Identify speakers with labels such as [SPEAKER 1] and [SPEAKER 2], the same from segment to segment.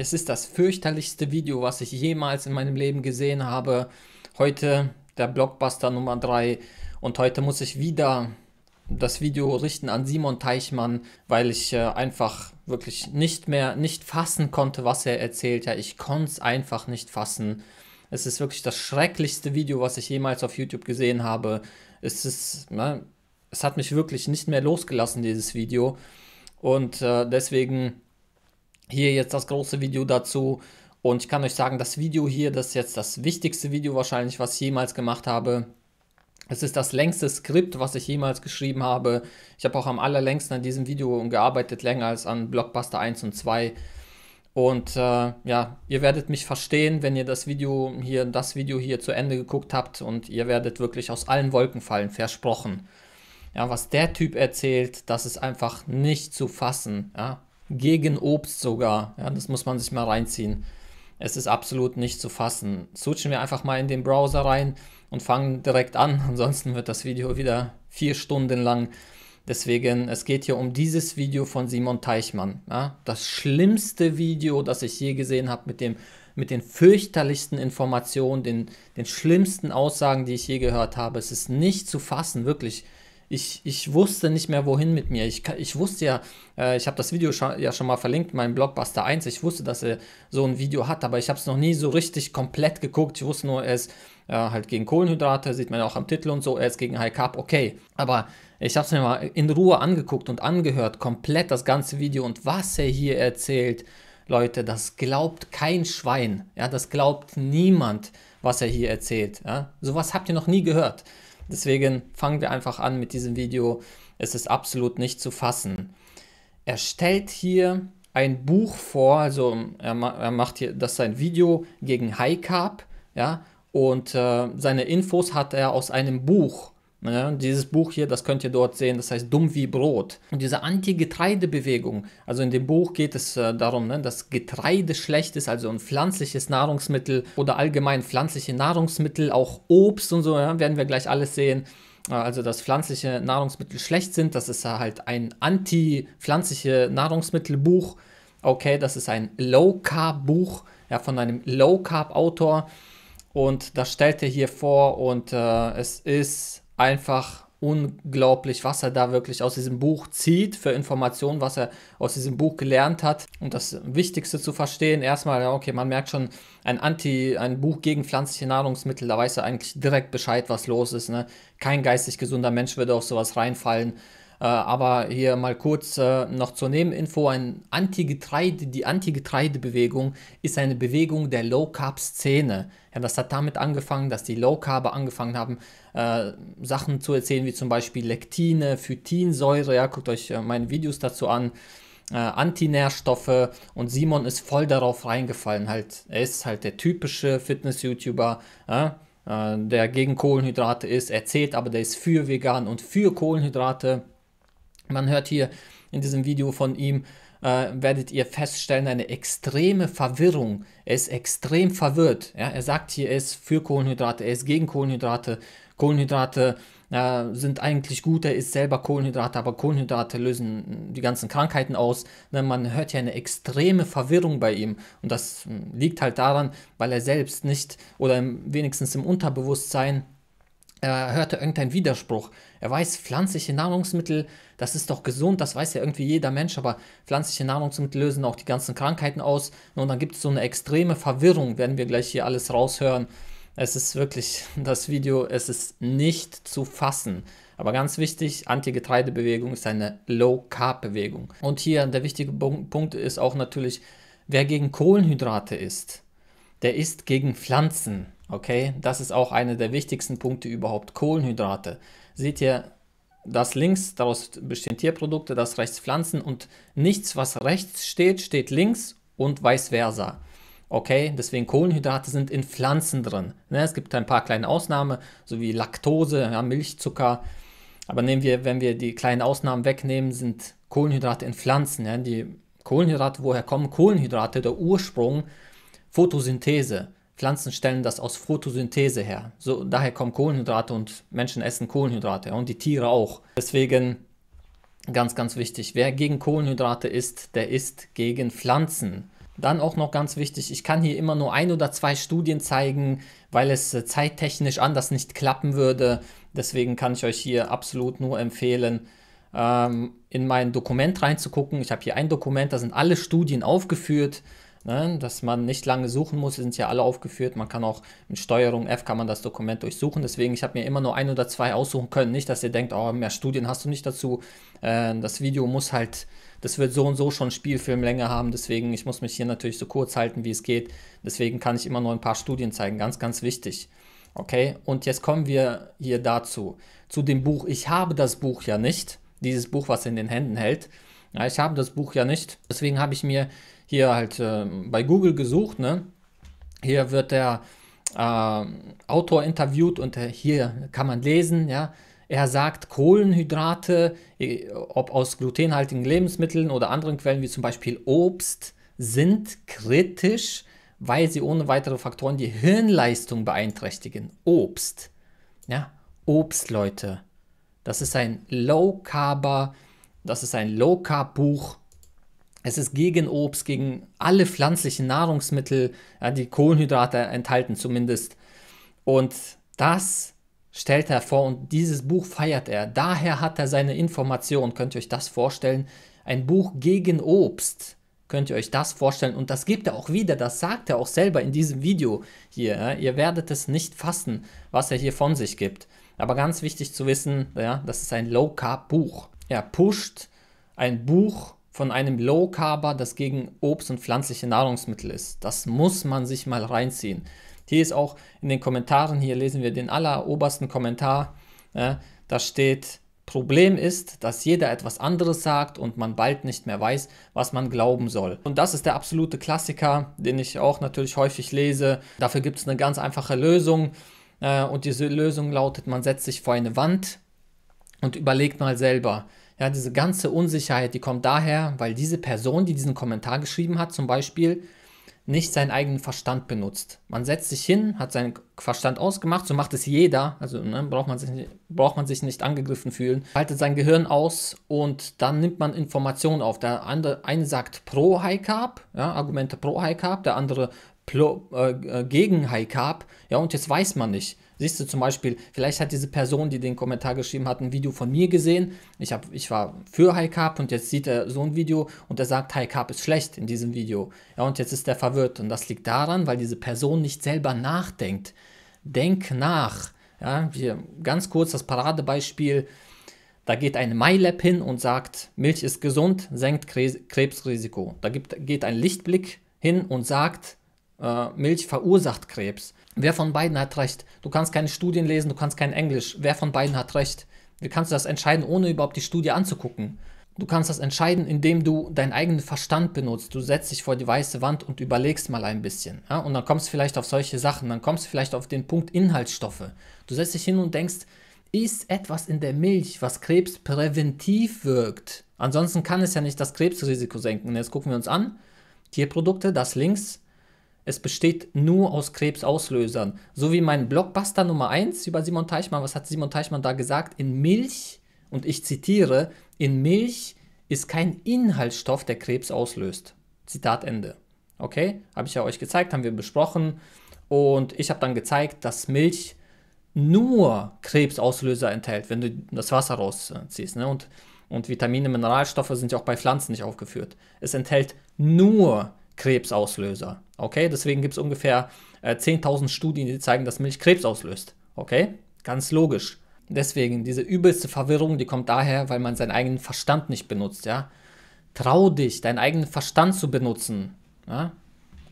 [SPEAKER 1] Es ist das fürchterlichste Video, was ich jemals in meinem Leben gesehen habe. Heute der Blockbuster Nummer 3 und heute muss ich wieder das Video richten an Simon Teichmann, weil ich äh, einfach wirklich nicht mehr, nicht fassen konnte, was er erzählt hat. Ich konnte es einfach nicht fassen. Es ist wirklich das schrecklichste Video, was ich jemals auf YouTube gesehen habe. Es ist, ne, es hat mich wirklich nicht mehr losgelassen, dieses Video. Und äh, deswegen hier jetzt das große Video dazu. Und ich kann euch sagen, das Video hier, das ist jetzt das wichtigste Video wahrscheinlich, was ich jemals gemacht habe. Es ist das längste Skript, was ich jemals geschrieben habe. Ich habe auch am allerlängsten an diesem Video gearbeitet, länger als an Blockbuster 1 und 2. Und äh, ja, ihr werdet mich verstehen, wenn ihr das Video hier, das Video hier zu Ende geguckt habt und ihr werdet wirklich aus allen Wolken fallen, versprochen. Ja, was der Typ erzählt, das ist einfach nicht zu fassen. Ja, gegen Obst sogar. Ja, das muss man sich mal reinziehen. Es ist absolut nicht zu fassen. Switchen wir einfach mal in den Browser rein und fangen direkt an. Ansonsten wird das Video wieder vier Stunden lang. Deswegen, es geht hier um dieses Video von Simon Teichmann. Ja, das schlimmste Video, das ich je gesehen habe, mit, mit den fürchterlichsten Informationen, den, den schlimmsten Aussagen, die ich je gehört habe. Es ist nicht zu fassen, wirklich ich, ich wusste nicht mehr, wohin mit mir. Ich, ich wusste ja, äh, ich habe das Video schon, ja schon mal verlinkt, meinen Blockbuster 1. Ich wusste, dass er so ein Video hat, aber ich habe es noch nie so richtig komplett geguckt. Ich wusste nur, er ist äh, halt gegen Kohlenhydrate, sieht man ja auch am Titel und so, er ist gegen High Carb, okay. Aber ich habe es mir mal in Ruhe angeguckt und angehört, komplett das ganze Video und was er hier erzählt. Leute, das glaubt kein Schwein. Ja, das glaubt niemand, was er hier erzählt. Ja? Sowas habt ihr noch nie gehört. Deswegen fangen wir einfach an mit diesem Video. Es ist absolut nicht zu fassen. Er stellt hier ein Buch vor, also er, er macht hier das sein Video gegen High Carb, ja, und äh, seine Infos hat er aus einem Buch ja, ne? dieses Buch hier, das könnt ihr dort sehen, das heißt Dumm wie Brot. Und diese anti getreide bewegung also in dem Buch geht es äh, darum, ne, dass Getreide schlecht ist, also ein pflanzliches Nahrungsmittel oder allgemein pflanzliche Nahrungsmittel, auch Obst und so, ja, werden wir gleich alles sehen. Äh, also, dass pflanzliche Nahrungsmittel schlecht sind, das ist halt ein anti-pflanzliche Nahrungsmittelbuch. Okay, das ist ein Low-Carb-Buch ja, von einem Low-Carb-Autor. Und das stellt er hier vor und äh, es ist einfach unglaublich, was er da wirklich aus diesem Buch zieht für Informationen, was er aus diesem Buch gelernt hat. Und das Wichtigste zu verstehen, erstmal, okay, man merkt schon, ein Anti, ein Buch gegen pflanzliche Nahrungsmittel, da weiß er eigentlich direkt Bescheid, was los ist. Ne? Kein geistig gesunder Mensch würde auf sowas reinfallen. Äh, aber hier mal kurz äh, noch zur Nebeninfo: ein Anti-Getreide, die Anti-Getreide-Bewegung ist eine Bewegung der Low-Carb-Szene. Ja, das hat damit angefangen, dass die Low-Carber angefangen haben, äh, Sachen zu erzählen, wie zum Beispiel Lektine, Phytinsäure. Ja, guckt euch äh, meine Videos dazu an. Äh, Antinährstoffe und Simon ist voll darauf reingefallen. Halt, er ist halt der typische Fitness-YouTuber. Äh? der gegen Kohlenhydrate ist, erzählt aber, der ist für vegan und für Kohlenhydrate. Man hört hier in diesem Video von ihm, äh, werdet ihr feststellen, eine extreme Verwirrung. Er ist extrem verwirrt. Ja? Er sagt hier, er ist für Kohlenhydrate, er ist gegen Kohlenhydrate. Kohlenhydrate äh, sind eigentlich gut, er isst selber Kohlenhydrate, aber Kohlenhydrate lösen die ganzen Krankheiten aus. Ne? Man hört hier eine extreme Verwirrung bei ihm. Und das hm, liegt halt daran, weil er selbst nicht oder im, wenigstens im Unterbewusstsein äh, hörte irgendeinen Widerspruch. Er weiß, pflanzliche Nahrungsmittel das ist doch gesund, das weiß ja irgendwie jeder Mensch, aber pflanzliche Nahrungsmittel lösen auch die ganzen Krankheiten aus. Und dann gibt es so eine extreme Verwirrung, werden wir gleich hier alles raushören. Es ist wirklich, das Video, es ist nicht zu fassen. Aber ganz wichtig, Anti-Getreidebewegung ist eine Low-Carb-Bewegung. Und hier der wichtige Punkt ist auch natürlich, wer gegen Kohlenhydrate ist, der ist gegen Pflanzen. Okay, das ist auch einer der wichtigsten Punkte überhaupt, Kohlenhydrate. Seht ihr, das links, daraus bestehen Tierprodukte, das rechts Pflanzen und nichts, was rechts steht, steht links und vice versa. Okay, deswegen Kohlenhydrate sind in Pflanzen drin. Ne, es gibt ein paar kleine Ausnahmen, so wie Laktose, ja, Milchzucker. Aber nehmen wir, wenn wir die kleinen Ausnahmen wegnehmen, sind Kohlenhydrate in Pflanzen. Ja, die Kohlenhydrate, woher kommen Kohlenhydrate? Der Ursprung Photosynthese. Pflanzen stellen das aus Photosynthese her. So, daher kommen Kohlenhydrate und Menschen essen Kohlenhydrate und die Tiere auch. Deswegen ganz, ganz wichtig, wer gegen Kohlenhydrate ist, der ist gegen Pflanzen. Dann auch noch ganz wichtig, ich kann hier immer nur ein oder zwei Studien zeigen, weil es äh, zeittechnisch anders nicht klappen würde. Deswegen kann ich euch hier absolut nur empfehlen, ähm, in mein Dokument reinzugucken. Ich habe hier ein Dokument, da sind alle Studien aufgeführt ne, dass man nicht lange suchen muss, die sind ja alle aufgeführt, man kann auch mit Steuerung F kann man das Dokument durchsuchen, deswegen ich habe mir immer nur ein oder zwei aussuchen können, nicht, dass ihr denkt, oh, mehr Studien hast du nicht dazu, äh, das Video muss halt, das wird so und so schon Spielfilmlänge haben, deswegen ich muss mich hier natürlich so kurz halten, wie es geht, deswegen kann ich immer nur ein paar Studien zeigen, ganz, ganz wichtig. Okay, und jetzt kommen wir hier dazu, zu dem Buch. Ich habe das Buch ja nicht, dieses Buch, was in den Händen hält. ich habe das Buch ja nicht, deswegen habe ich mir hier halt äh, bei Google gesucht, ne? Hier wird der äh, Autor interviewt und äh, hier kann man lesen, ja. Er sagt, Kohlenhydrate, ob aus glutenhaltigen Lebensmitteln oder anderen Quellen wie zum Beispiel Obst, sind kritisch, weil sie ohne weitere Faktoren die Hirnleistung beeinträchtigen. Obst, ja, Obst, Leute. das ist ein Low Carb Buch es ist gegen Obst, gegen alle pflanzlichen Nahrungsmittel, ja, die Kohlenhydrate enthalten zumindest. Und das stellt er vor und dieses Buch feiert er. Daher hat er seine Information. Könnt ihr euch das vorstellen? Ein Buch gegen Obst. Könnt ihr euch das vorstellen? Und das gibt er auch wieder, das sagt er auch selber in diesem Video hier. Ja? Ihr werdet es nicht fassen, was er hier von sich gibt. Aber ganz wichtig zu wissen, ja, das ist ein Low Carb Buch. Er pusht ein Buch von einem Low Carber, das gegen Obst und pflanzliche Nahrungsmittel ist. Das muss man sich mal reinziehen. Hier ist auch in den Kommentaren, hier lesen wir den allerobersten Kommentar, äh, da steht, Problem ist, dass jeder etwas anderes sagt und man bald nicht mehr weiß, was man glauben soll. Und das ist der absolute Klassiker, den ich auch natürlich häufig lese. Dafür gibt es eine ganz einfache Lösung. Äh, und diese Lösung lautet, man setzt sich vor eine Wand und überlegt mal selber, ja, diese ganze Unsicherheit, die kommt daher, weil diese Person, die diesen Kommentar geschrieben hat, zum Beispiel, nicht seinen eigenen Verstand benutzt. Man setzt sich hin, hat seinen Verstand ausgemacht, so macht es jeder, also ne, braucht, man sich, nicht, braucht man sich nicht angegriffen fühlen, haltet sein Gehirn aus und dann nimmt man Informationen auf. Der andere, eine sagt pro High Carb, ja, Argumente pro High Carb, der andere pro, äh, äh, gegen High Carb, ja, und jetzt weiß man nicht Siehst du zum Beispiel, vielleicht hat diese Person, die den Kommentar geschrieben hat, ein Video von mir gesehen. Ich, hab, ich war für High Carb und jetzt sieht er so ein Video und er sagt, High Carb ist schlecht in diesem Video. Ja, und jetzt ist er verwirrt. Und das liegt daran, weil diese Person nicht selber nachdenkt. Denk nach. Ja, hier ganz kurz das Paradebeispiel. Da geht ein MyLab hin und sagt, Milch ist gesund, senkt Krebsrisiko. Da gibt, geht ein Lichtblick hin und sagt, äh, Milch verursacht Krebs. Wer von beiden hat recht? Du kannst keine Studien lesen, du kannst kein Englisch. Wer von beiden hat recht? Wie kannst du das entscheiden, ohne überhaupt die Studie anzugucken? Du kannst das entscheiden, indem du deinen eigenen Verstand benutzt. Du setzt dich vor die weiße Wand und überlegst mal ein bisschen. Ja? Und dann kommst du vielleicht auf solche Sachen. Dann kommst du vielleicht auf den Punkt Inhaltsstoffe. Du setzt dich hin und denkst, ist etwas in der Milch, was Krebs präventiv wirkt? Ansonsten kann es ja nicht das Krebsrisiko senken. jetzt gucken wir uns an. Tierprodukte, das links, es besteht nur aus Krebsauslösern. So wie mein Blockbuster Nummer 1 über Simon Teichmann, was hat Simon Teichmann da gesagt? In Milch, und ich zitiere, in Milch ist kein Inhaltsstoff, der Krebs auslöst. Zitat Ende. Okay, habe ich ja euch gezeigt, haben wir besprochen. Und ich habe dann gezeigt, dass Milch nur Krebsauslöser enthält, wenn du das Wasser rausziehst. Ne? Und, und Vitamine, Mineralstoffe sind ja auch bei Pflanzen nicht aufgeführt. Es enthält nur Krebsauslöser. Krebsauslöser. Okay, deswegen gibt es ungefähr äh, 10.000 Studien, die zeigen, dass Milch Krebs auslöst. Okay, ganz logisch. Deswegen, diese übelste Verwirrung, die kommt daher, weil man seinen eigenen Verstand nicht benutzt, ja. Trau dich, deinen eigenen Verstand zu benutzen. Ja?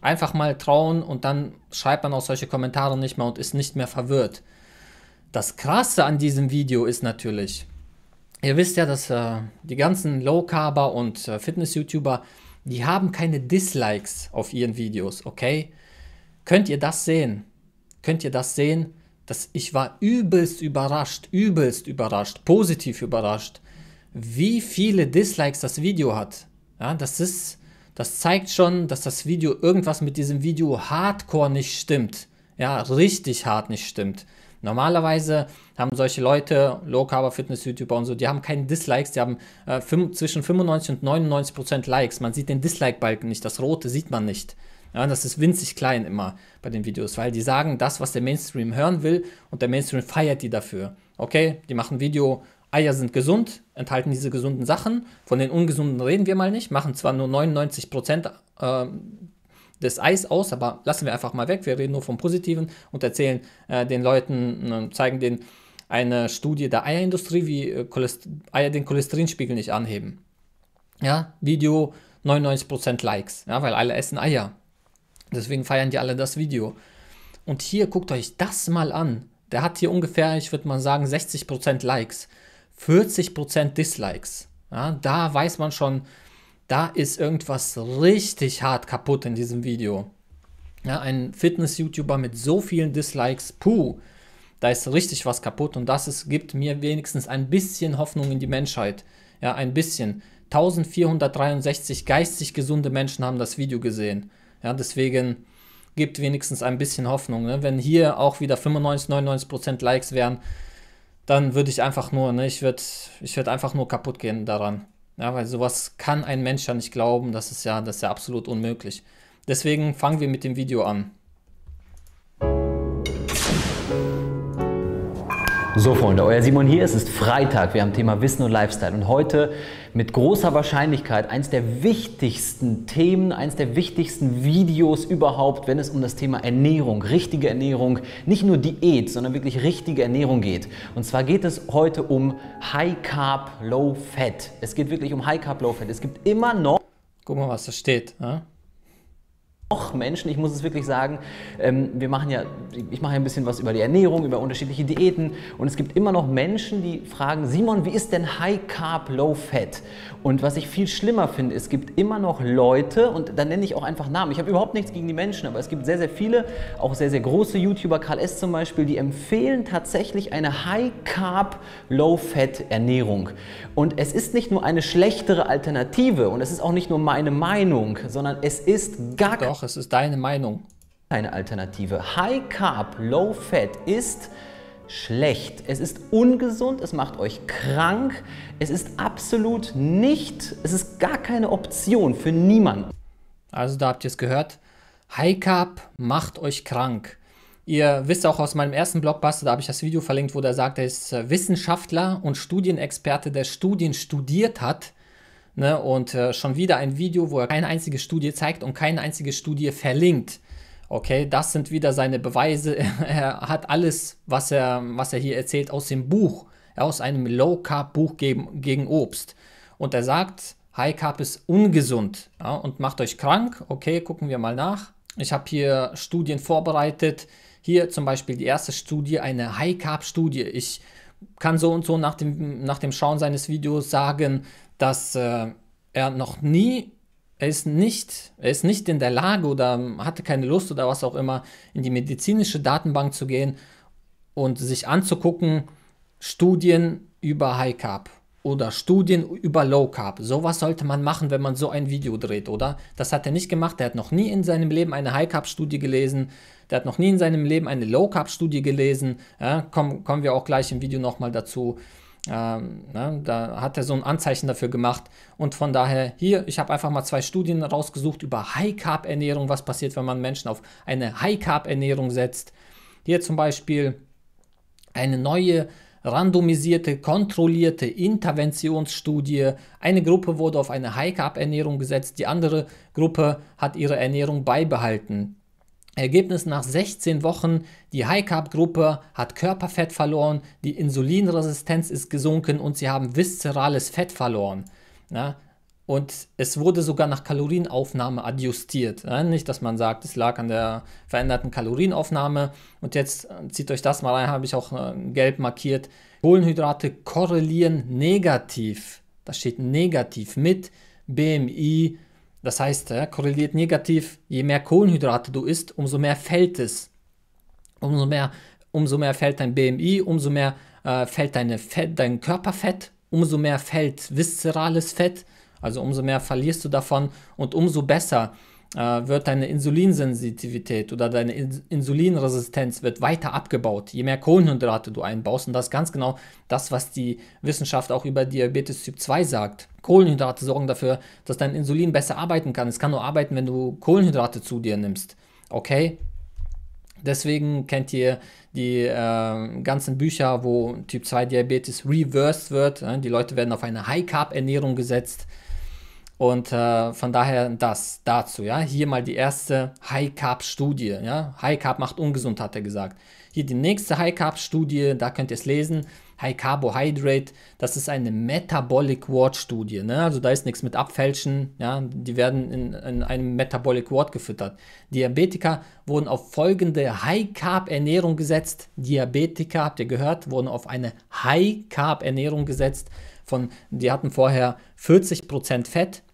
[SPEAKER 1] Einfach mal trauen und dann schreibt man auch solche Kommentare nicht mehr und ist nicht mehr verwirrt. Das Krasse an diesem Video ist natürlich, ihr wisst ja, dass äh, die ganzen Low-Carber und äh, Fitness-YouTuber die haben keine Dislikes auf ihren Videos, okay? Könnt ihr das sehen? Könnt ihr das sehen? Dass ich war übelst überrascht, übelst überrascht, positiv überrascht, wie viele Dislikes das Video hat. Ja, das ist, das zeigt schon, dass das Video irgendwas mit diesem Video hardcore nicht stimmt. Ja, richtig hart nicht stimmt. Normalerweise haben solche Leute, Low-Carb-Fitness-YouTuber und so, die haben keine Dislikes, die haben äh, zwischen 95 und 99 Prozent Likes. Man sieht den Dislike-Balken nicht, das rote sieht man nicht. Ja, das ist winzig klein immer bei den Videos, weil die sagen das, was der Mainstream hören will und der Mainstream feiert die dafür. Okay, die machen ein Video, Eier sind gesund, enthalten diese gesunden Sachen. Von den ungesunden reden wir mal nicht, machen zwar nur 99% äh, das Eis aus, aber lassen wir einfach mal weg. Wir reden nur vom Positiven und erzählen äh, den Leuten, äh, zeigen denen eine Studie der Eierindustrie, wie äh, Eier den Cholesterinspiegel nicht anheben. Ja, Video 99% Likes, ja, weil alle essen Eier. Deswegen feiern die alle das Video. Und hier guckt euch das mal an. Der hat hier ungefähr, ich würde mal sagen, 60% Likes, 40% Dislikes. Ja, da weiß man schon, da ist irgendwas richtig hart kaputt in diesem Video. Ja, ein Fitness-YouTuber mit so vielen Dislikes, puh, da ist richtig was kaputt und das ist, gibt mir wenigstens ein bisschen Hoffnung in die Menschheit. Ja, ein bisschen. 1463 geistig gesunde Menschen haben das Video gesehen. Ja, deswegen gibt wenigstens ein bisschen Hoffnung. Ne? Wenn hier auch wieder 95, 99 Likes wären, dann würde ich einfach nur, ne, ich würde ich würd einfach nur kaputt gehen daran. Ja, weil sowas kann ein Mensch ja nicht glauben, das ist ja, das ist ja absolut unmöglich. Deswegen fangen wir mit dem Video an.
[SPEAKER 2] So Freunde, euer Simon hier, es ist Freitag, wir haben Thema Wissen und Lifestyle und heute mit großer Wahrscheinlichkeit eins der wichtigsten Themen, eins der wichtigsten Videos überhaupt, wenn es um das Thema Ernährung, richtige Ernährung, nicht nur Diät, sondern wirklich richtige Ernährung geht. Und zwar geht es heute um High Carb, Low Fat. Es geht wirklich um High Carb, Low Fat. Es gibt immer noch... Guck mal, was da steht. Ne? Och Menschen, ich muss es wirklich sagen, ähm, wir machen ja, ich mache ja ein bisschen was über die Ernährung, über unterschiedliche Diäten und es gibt immer noch Menschen, die fragen, Simon, wie ist denn High Carb, Low Fat? Und was ich viel schlimmer finde, es gibt immer noch Leute und da nenne ich auch einfach Namen. Ich habe überhaupt nichts gegen die Menschen, aber es gibt sehr, sehr viele, auch sehr, sehr große YouTuber, Karl S. zum Beispiel, die empfehlen tatsächlich eine High Carb, Low Fat Ernährung. Und es ist nicht nur eine schlechtere Alternative und es ist auch nicht nur meine Meinung, sondern es ist gar Doch doch, es ist deine Meinung. Eine Alternative. High Carb, Low Fat ist schlecht. Es ist ungesund, es macht euch krank, es ist absolut
[SPEAKER 1] nicht, es ist gar keine Option für niemanden. Also da habt ihr es gehört, High Carb macht euch krank. Ihr wisst auch aus meinem ersten Blogbuster, da habe ich das Video verlinkt, wo der sagt, er ist äh, Wissenschaftler und Studienexperte, der Studien studiert hat Ne? Und äh, schon wieder ein Video, wo er keine einzige Studie zeigt und keine einzige Studie verlinkt. Okay, das sind wieder seine Beweise. er hat alles, was er, was er hier erzählt, aus dem Buch, aus einem Low Carb Buch gegen, gegen Obst. Und er sagt, High Carb ist ungesund ja, und macht euch krank. Okay, gucken wir mal nach. Ich habe hier Studien vorbereitet. Hier zum Beispiel die erste Studie, eine High Carb Studie. Ich kann so und so nach dem, nach dem Schauen seines Videos sagen, dass äh, er noch nie, er ist nicht, er ist nicht in der Lage oder hatte keine Lust oder was auch immer, in die medizinische Datenbank zu gehen und sich anzugucken, Studien über High Carb oder Studien über Low Carb. Sowas sollte man machen, wenn man so ein Video dreht, oder? Das hat er nicht gemacht. Er hat noch nie in seinem Leben eine High Carb Studie gelesen. Der hat noch nie in seinem Leben eine Low Carb Studie gelesen. Ja, komm, kommen wir auch gleich im Video nochmal dazu. Ähm, ne, da hat er so ein Anzeichen dafür gemacht. Und von daher hier, ich habe einfach mal zwei Studien rausgesucht über High-Carb-Ernährung, was passiert, wenn man Menschen auf eine High-Carb-Ernährung setzt. Hier zum Beispiel eine neue randomisierte, kontrollierte Interventionsstudie. Eine Gruppe wurde auf eine High-Carb-Ernährung gesetzt, die andere Gruppe hat ihre Ernährung beibehalten. Ergebnis nach 16 Wochen, die High-Carb-Gruppe hat Körperfett verloren, die Insulinresistenz ist gesunken und sie haben viszerales Fett verloren. Ja? Ne? Und es wurde sogar nach Kalorienaufnahme adjustiert. Ja? Ne? Nicht, dass man sagt, es lag an der veränderten Kalorienaufnahme. Und jetzt äh, zieht euch das mal rein, habe ich auch äh, gelb markiert. Kohlenhydrate korrelieren negativ, das steht negativ mit BMI, das heißt, äh, korreliert negativ, je mehr Kohlenhydrate du isst, umso mehr fällt es. Umso mehr, umso mehr fällt dein BMI, umso mehr äh, fällt deine Fett, dein Körperfett, umso mehr fällt viszerales Fett, also umso mehr verlierst du davon und umso besser äh, wird deine Insulinsensitivität oder deine Insulinresistenz wird weiter abgebaut, je mehr Kohlenhydrate du einbaust. Und das ist ganz genau das, was die Wissenschaft auch über Diabetes Typ 2 sagt. Kohlenhydrate sorgen dafür, dass dein Insulin besser arbeiten kann. Es kann nur arbeiten, wenn du Kohlenhydrate zu dir nimmst. Okay? Deswegen kennt ihr die äh, ganzen Bücher, wo Typ 2 Diabetes reversed wird. Ne? Die Leute werden auf eine High-Carb-Ernährung gesetzt und äh, von daher das dazu, ja. Hier mal die erste High Carb Studie, ja. High Carb macht ungesund, hat er gesagt. Hier die nächste High Carb Studie, da könnt ihr es lesen. High Carbohydrate, das ist eine Metabolic Ward Studie, ne? Also da ist nichts mit Abfälschen, ja. Die werden in, in einem Metabolic Ward gefüttert. Diabetiker wurden auf folgende High Carb Ernährung gesetzt. Diabetiker, habt ihr gehört, wurden auf eine High Carb Ernährung gesetzt. Von, die hatten vorher 40% Fett,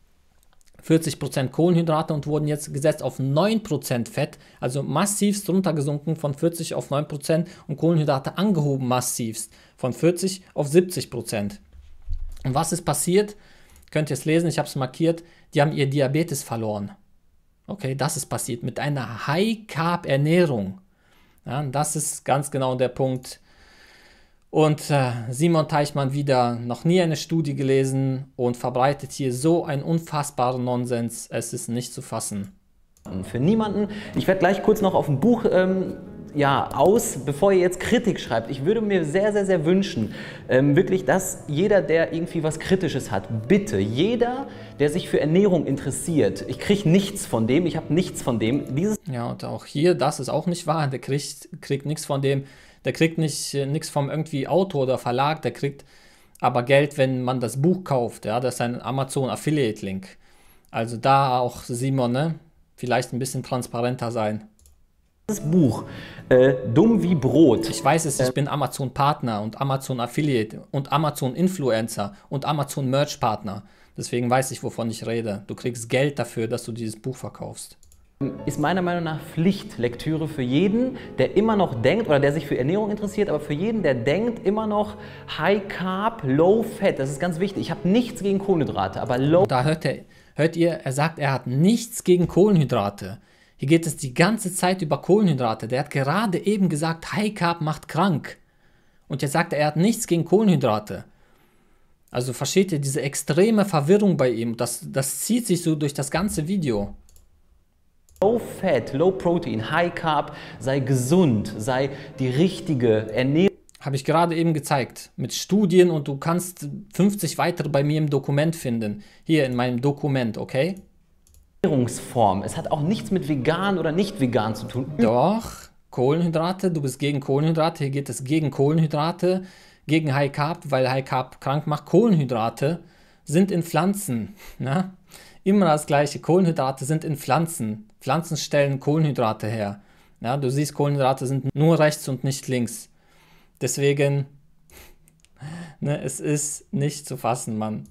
[SPEAKER 1] 40% Kohlenhydrate und wurden jetzt gesetzt auf 9% Fett, also massivst runtergesunken von 40 auf 9% und Kohlenhydrate angehoben massivst von 40 auf 70%. Und was ist passiert? Könnt ihr es lesen, ich habe es markiert, die haben ihr Diabetes verloren. Okay, das ist passiert mit einer High-Carb-Ernährung. Ja, das ist ganz genau der Punkt, und äh, Simon Teichmann wieder noch nie eine Studie gelesen und verbreitet hier so einen unfassbaren Nonsens. Es ist nicht zu fassen. Für niemanden. Ich werde gleich kurz noch auf ein Buch ähm, ja, aus, bevor ihr jetzt Kritik
[SPEAKER 2] schreibt. Ich würde mir sehr, sehr, sehr wünschen, ähm, wirklich, dass jeder, der irgendwie was Kritisches hat,
[SPEAKER 1] bitte, jeder, der sich für Ernährung interessiert, ich kriege nichts von dem, ich habe nichts von dem. Dieses ja, und auch hier, das ist auch nicht wahr, der kriegt, kriegt nichts von dem. Der kriegt nicht äh, nichts vom irgendwie Autor oder Verlag, der kriegt aber Geld, wenn man das Buch kauft. Ja, das ist ein Amazon Affiliate Link. Also da auch Simon, ne? vielleicht ein bisschen transparenter sein. Das Buch, äh, Dumm wie Brot. Ich weiß es, ich äh, bin Amazon-Partner und Amazon-Affiliate und Amazon-Influencer und Amazon-Merch-Partner. Deswegen weiß ich, wovon ich rede. Du kriegst Geld dafür, dass du dieses Buch verkaufst ist meiner Meinung nach Pflichtlektüre für jeden, der immer noch denkt oder der sich für Ernährung interessiert,
[SPEAKER 2] aber für jeden, der denkt immer noch High Carb, Low Fat, das ist ganz wichtig. Ich habe nichts gegen
[SPEAKER 1] Kohlenhydrate, aber Low... Da hört, er, hört ihr, er sagt, er hat nichts gegen Kohlenhydrate. Hier geht es die ganze Zeit über Kohlenhydrate. Der hat gerade eben gesagt, High Carb macht krank. Und jetzt sagt er, er hat nichts gegen Kohlenhydrate. Also versteht ihr diese extreme Verwirrung bei ihm. Das, das zieht sich so durch das ganze Video. Low Fat, Low Protein, High Carb sei gesund, sei die richtige Ernährung. Habe ich gerade eben gezeigt mit Studien und du kannst 50 weitere bei mir im Dokument finden. Hier in meinem Dokument, okay? Ernährungsform. Es hat auch nichts mit vegan oder nicht vegan zu tun. Doch, Kohlenhydrate, du bist gegen Kohlenhydrate, hier geht es gegen Kohlenhydrate, gegen High Carb, weil High Carb krank macht. Kohlenhydrate sind in Pflanzen. Na? Ne? Immer das gleiche, Kohlenhydrate sind in Pflanzen. Pflanzen stellen Kohlenhydrate her. Ja, du siehst, Kohlenhydrate sind nur rechts und nicht links. Deswegen, ne, es ist nicht zu fassen, Mann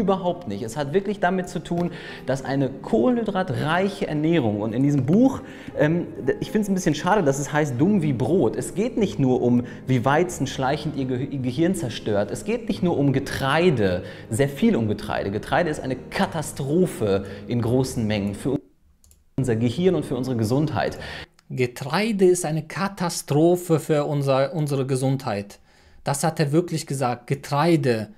[SPEAKER 2] überhaupt nicht. Es hat wirklich damit zu tun, dass eine kohlenhydratreiche Ernährung und in diesem Buch, ähm, ich finde es ein bisschen schade, dass es heißt dumm wie Brot. Es geht nicht nur um, wie Weizen schleichend ihr, Ge ihr Gehirn zerstört. Es geht nicht nur um Getreide, sehr viel um Getreide. Getreide ist eine Katastrophe in großen Mengen für
[SPEAKER 1] unser Gehirn und für unsere Gesundheit. Getreide ist eine Katastrophe für unser, unsere Gesundheit. Das hat er wirklich gesagt. Getreide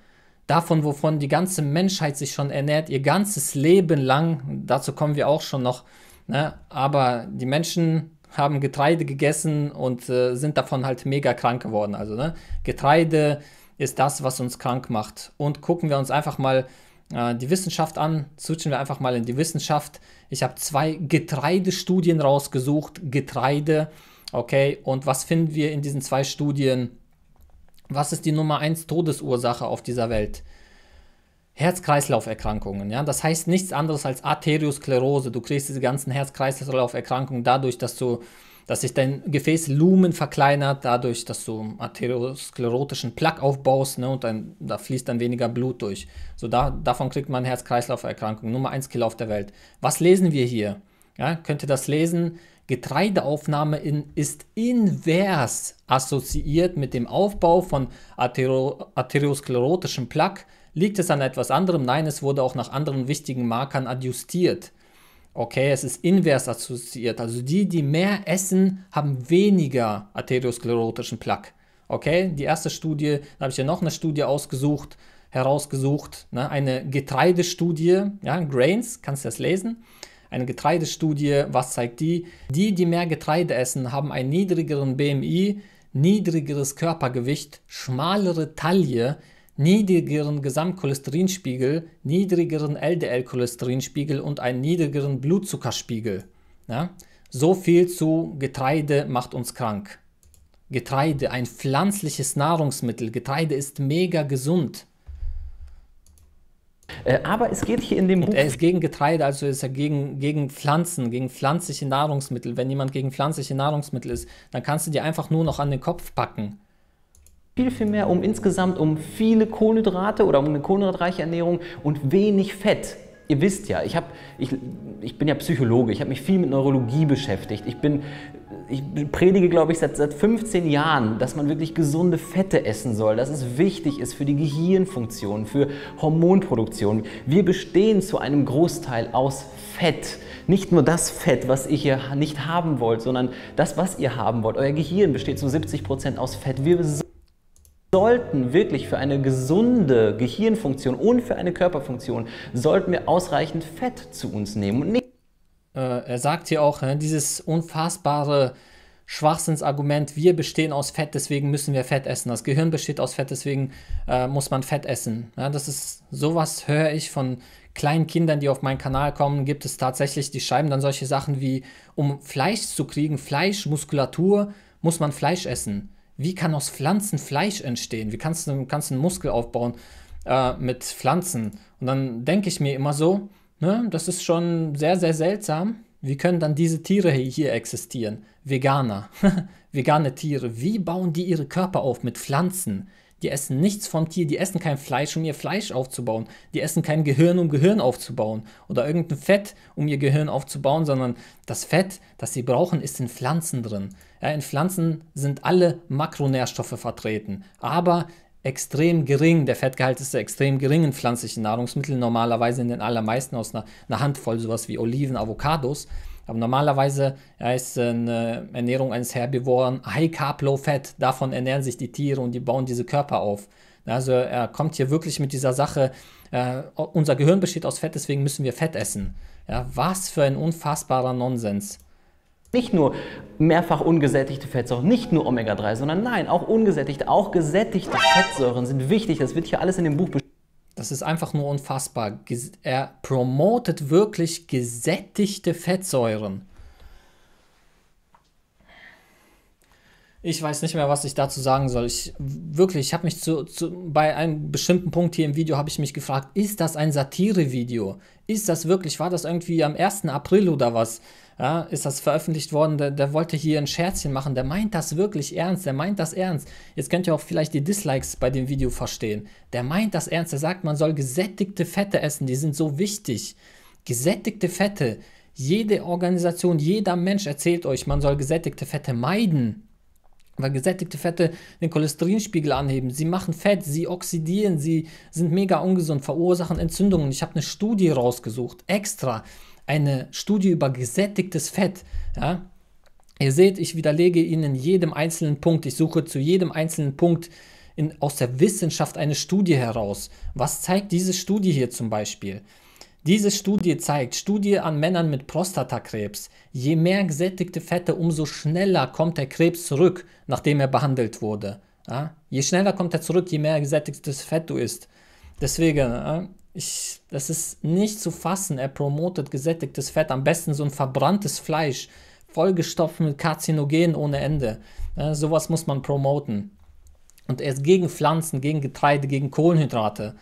[SPEAKER 1] davon, wovon die ganze Menschheit sich schon ernährt, ihr ganzes Leben lang. Dazu kommen wir auch schon noch. Ne? Aber die Menschen haben Getreide gegessen und äh, sind davon halt mega krank geworden. Also ne? Getreide ist das, was uns krank macht. Und gucken wir uns einfach mal äh, die Wissenschaft an. Switchen wir einfach mal in die Wissenschaft. Ich habe zwei Getreidestudien rausgesucht. Getreide, okay. Und was finden wir in diesen zwei Studien? Was ist die Nummer 1 Todesursache auf dieser Welt? Herz-Kreislauf-Erkrankungen, ja. Das heißt nichts anderes als Arteriosklerose. Du kriegst diese ganzen Herz-Kreislauf-Erkrankungen dadurch, dass du, dass sich dein Gefäßlumen verkleinert, dadurch, dass du arteriosklerotischen Plaque aufbaust, ne, und dann, da fließt dann weniger Blut durch. So, da, davon kriegt man Herz-Kreislauf-Erkrankungen. Nummer 1 Killer auf der Welt. Was lesen wir hier? Ja, könnt ihr das lesen? Getreideaufnahme in, ist invers assoziiert mit dem Aufbau von Artero, arteriosklerotischem Plaque. Liegt es an etwas anderem? Nein, es wurde auch nach anderen wichtigen Markern adjustiert. Okay, es ist invers assoziiert. Also die, die mehr essen, haben weniger arteriosklerotischen Plaque. Okay, die erste Studie, da habe ich ja noch eine Studie ausgesucht, herausgesucht, ne? eine Getreidestudie, ja, Grains, kannst du das lesen? eine Getreidestudie, was zeigt die? Die, die mehr Getreide essen, haben einen niedrigeren BMI, niedrigeres Körpergewicht, schmalere Taille, niedrigeren Gesamtcholesterinspiegel, niedrigeren LDL-Cholesterinspiegel und einen niedrigeren Blutzuckerspiegel. Ja? So viel zu Getreide macht uns krank. Getreide, ein pflanzliches Nahrungsmittel. Getreide ist mega gesund. Äh, aber es geht hier in dem Buch. Und er ist gegen Getreide, also ist er gegen, gegen Pflanzen, gegen pflanzliche Nahrungsmittel. Wenn jemand gegen pflanzliche Nahrungsmittel ist, dann kannst du dir einfach nur noch an den Kopf packen
[SPEAKER 2] viel, viel mehr um insgesamt um viele Kohlenhydrate oder um eine kohlenhydratreiche Ernährung und wenig Fett. Ihr wisst ja, ich, hab, ich, ich bin ja Psychologe, ich habe mich viel mit Neurologie beschäftigt. Ich bin ich predige, glaube ich, seit, seit 15 Jahren, dass man wirklich gesunde Fette essen soll, dass es wichtig ist für die Gehirnfunktion, für Hormonproduktion. Wir bestehen zu einem Großteil aus Fett. Nicht nur das Fett, was ihr hier nicht haben wollt, sondern das, was ihr haben wollt. Euer Gehirn besteht zu 70% Prozent aus Fett. Wir sollten wirklich für eine gesunde Gehirnfunktion und für eine Körperfunktion, sollten wir ausreichend Fett zu uns nehmen und nicht
[SPEAKER 1] äh, er sagt hier auch, ne, dieses unfassbare Schwachsinnsargument, wir bestehen aus Fett, deswegen müssen wir Fett essen. Das Gehirn besteht aus Fett, deswegen äh, muss man Fett essen. Ja, das ist sowas höre ich von kleinen Kindern, die auf meinen Kanal kommen, gibt es tatsächlich, die schreiben dann solche Sachen wie, um Fleisch zu kriegen, Fleisch, Muskulatur, muss man Fleisch essen. Wie kann aus Pflanzen Fleisch entstehen? Wie kannst du, kannst du einen Muskel aufbauen äh, mit Pflanzen? Und dann denke ich mir immer so, Ne? Das ist schon sehr, sehr seltsam. Wie können dann diese Tiere hier existieren? Veganer, vegane Tiere, wie bauen die ihre Körper auf mit Pflanzen? Die essen nichts vom Tier, die essen kein Fleisch, um ihr Fleisch aufzubauen. Die essen kein Gehirn, um Gehirn aufzubauen. Oder irgendein Fett, um ihr Gehirn aufzubauen, sondern das Fett, das sie brauchen, ist in Pflanzen drin. Ja, in Pflanzen sind alle Makronährstoffe vertreten. Aber extrem gering, der Fettgehalt ist ja extrem gering in pflanzlichen Nahrungsmitteln, normalerweise in den allermeisten aus einer, einer Handvoll, sowas wie Oliven, Avocados. Aber normalerweise ja, ist eine Ernährung eines Herbivoren High Carb, Low Fat. Davon ernähren sich die Tiere und die bauen diese Körper auf. Also er kommt hier wirklich mit dieser Sache, äh, unser Gehirn besteht aus Fett, deswegen müssen wir Fett essen. Ja, was für ein unfassbarer Nonsens. Nicht nur mehrfach ungesättigte Fettsäuren, nicht nur Omega-3,
[SPEAKER 2] sondern nein, auch ungesättigte, auch gesättigte Fettsäuren sind wichtig. Das wird hier alles in dem Buch beschrieben.
[SPEAKER 1] Das ist einfach nur unfassbar. Er promotet wirklich gesättigte Fettsäuren. Ich weiß nicht mehr, was ich dazu sagen soll. Ich wirklich, ich habe mich zu, zu, bei einem bestimmten Punkt hier im Video habe ich mich gefragt, ist das ein Satire-Video? Ist das wirklich, war das irgendwie am 1. April oder was? Ja, ist das veröffentlicht worden? Der, der, wollte hier ein Scherzchen machen. Der meint das wirklich ernst. Der meint das ernst. Jetzt könnt ihr auch vielleicht die Dislikes bei dem Video verstehen. Der meint das ernst. Er sagt, man soll gesättigte Fette essen. Die sind so wichtig. Gesättigte Fette. Jede Organisation, jeder Mensch erzählt euch, man soll gesättigte Fette meiden weil gesättigte Fette den Cholesterinspiegel anheben, sie machen Fett, sie oxidieren, sie sind mega ungesund, verursachen Entzündungen. Ich habe eine Studie rausgesucht, extra eine Studie über gesättigtes Fett. Ja? Ihr seht, ich widerlege Ihnen jedem einzelnen Punkt. Ich suche zu jedem einzelnen Punkt in, aus der Wissenschaft eine Studie heraus. Was zeigt diese Studie hier zum Beispiel? Diese Studie zeigt, Studie an Männern mit Prostatakrebs, je mehr gesättigte Fette, umso schneller kommt der Krebs zurück, nachdem er behandelt wurde. Ja? Je schneller kommt er zurück, je mehr gesättigtes Fett du isst. Deswegen, ja, ich, das ist nicht zu fassen. Er promotet gesättigtes Fett, am besten so ein verbranntes Fleisch, vollgestopft mit Karzinogen ohne Ende. Ja, sowas muss man promoten. Und er ist gegen Pflanzen, gegen Getreide, gegen Kohlenhydrate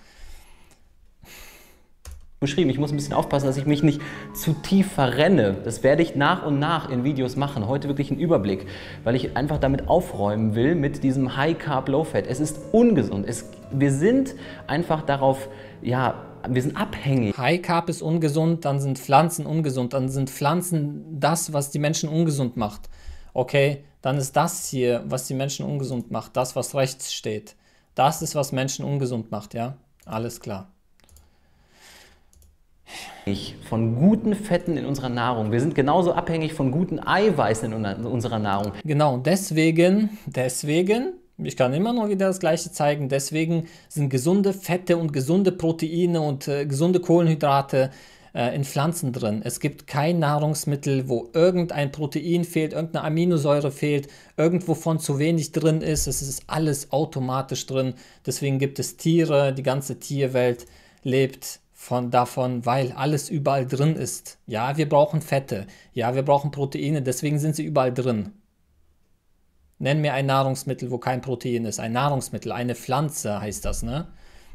[SPEAKER 1] beschrieben. Ich muss ein bisschen aufpassen, dass ich mich nicht zu tief verrenne.
[SPEAKER 2] Das werde ich nach und nach in Videos machen. Heute wirklich einen Überblick, weil ich einfach damit aufräumen will mit diesem High Carb Low Fat. Es ist ungesund. Es, wir sind einfach darauf,
[SPEAKER 1] ja, wir sind abhängig. High Carb ist ungesund, dann sind Pflanzen ungesund, dann sind Pflanzen das, was die Menschen ungesund macht. Okay, dann ist das hier, was die Menschen ungesund macht, das, was rechts steht. Das ist, was Menschen ungesund macht, ja? Alles klar
[SPEAKER 2] von guten
[SPEAKER 1] Fetten in unserer Nahrung. Wir sind genauso abhängig von guten Eiweißen in unserer Nahrung. Genau, deswegen, deswegen, ich kann immer nur wieder das Gleiche zeigen, deswegen sind gesunde Fette und gesunde Proteine und äh, gesunde Kohlenhydrate äh, in Pflanzen drin. Es gibt kein Nahrungsmittel, wo irgendein Protein fehlt, irgendeine Aminosäure fehlt, irgendwo von zu wenig drin ist. Es ist alles automatisch drin. Deswegen gibt es Tiere, die ganze Tierwelt lebt von davon, weil alles überall drin ist. Ja, wir brauchen Fette. Ja, wir brauchen Proteine. Deswegen sind sie überall drin. Nenn mir ein Nahrungsmittel, wo kein Protein ist. Ein Nahrungsmittel, eine Pflanze heißt das, ne?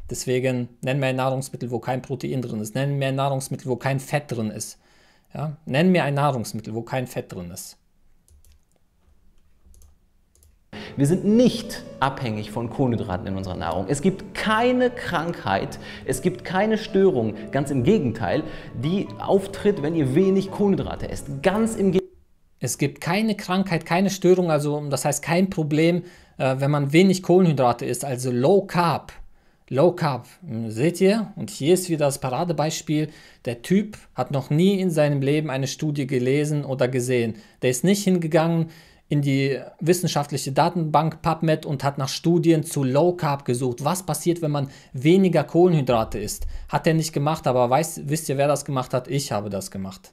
[SPEAKER 1] Deswegen nenn mir ein Nahrungsmittel, wo kein Protein drin ist. Nenn mir ein Nahrungsmittel, wo kein Fett drin ist. Ja? Nenn mir ein Nahrungsmittel, wo kein Fett drin ist.
[SPEAKER 2] Wir sind nicht abhängig von Kohlenhydraten in unserer Nahrung. Es gibt keine Krankheit, es gibt keine Störung, ganz im Gegenteil, die auftritt, wenn ihr wenig Kohlenhydrate
[SPEAKER 1] esst. Ganz im Gegenteil. Es gibt keine Krankheit, keine Störung, also das heißt kein Problem, äh, wenn man wenig Kohlenhydrate isst, also Low Carb. Low Carb, seht ihr? Und hier ist wieder das Paradebeispiel. Der Typ hat noch nie in seinem Leben eine Studie gelesen oder gesehen. Der ist nicht hingegangen, in die wissenschaftliche Datenbank PubMed und hat nach Studien zu Low Carb gesucht. Was passiert, wenn man weniger Kohlenhydrate isst? Hat er nicht gemacht, aber weiß, wisst ihr, wer das gemacht hat? Ich habe das gemacht.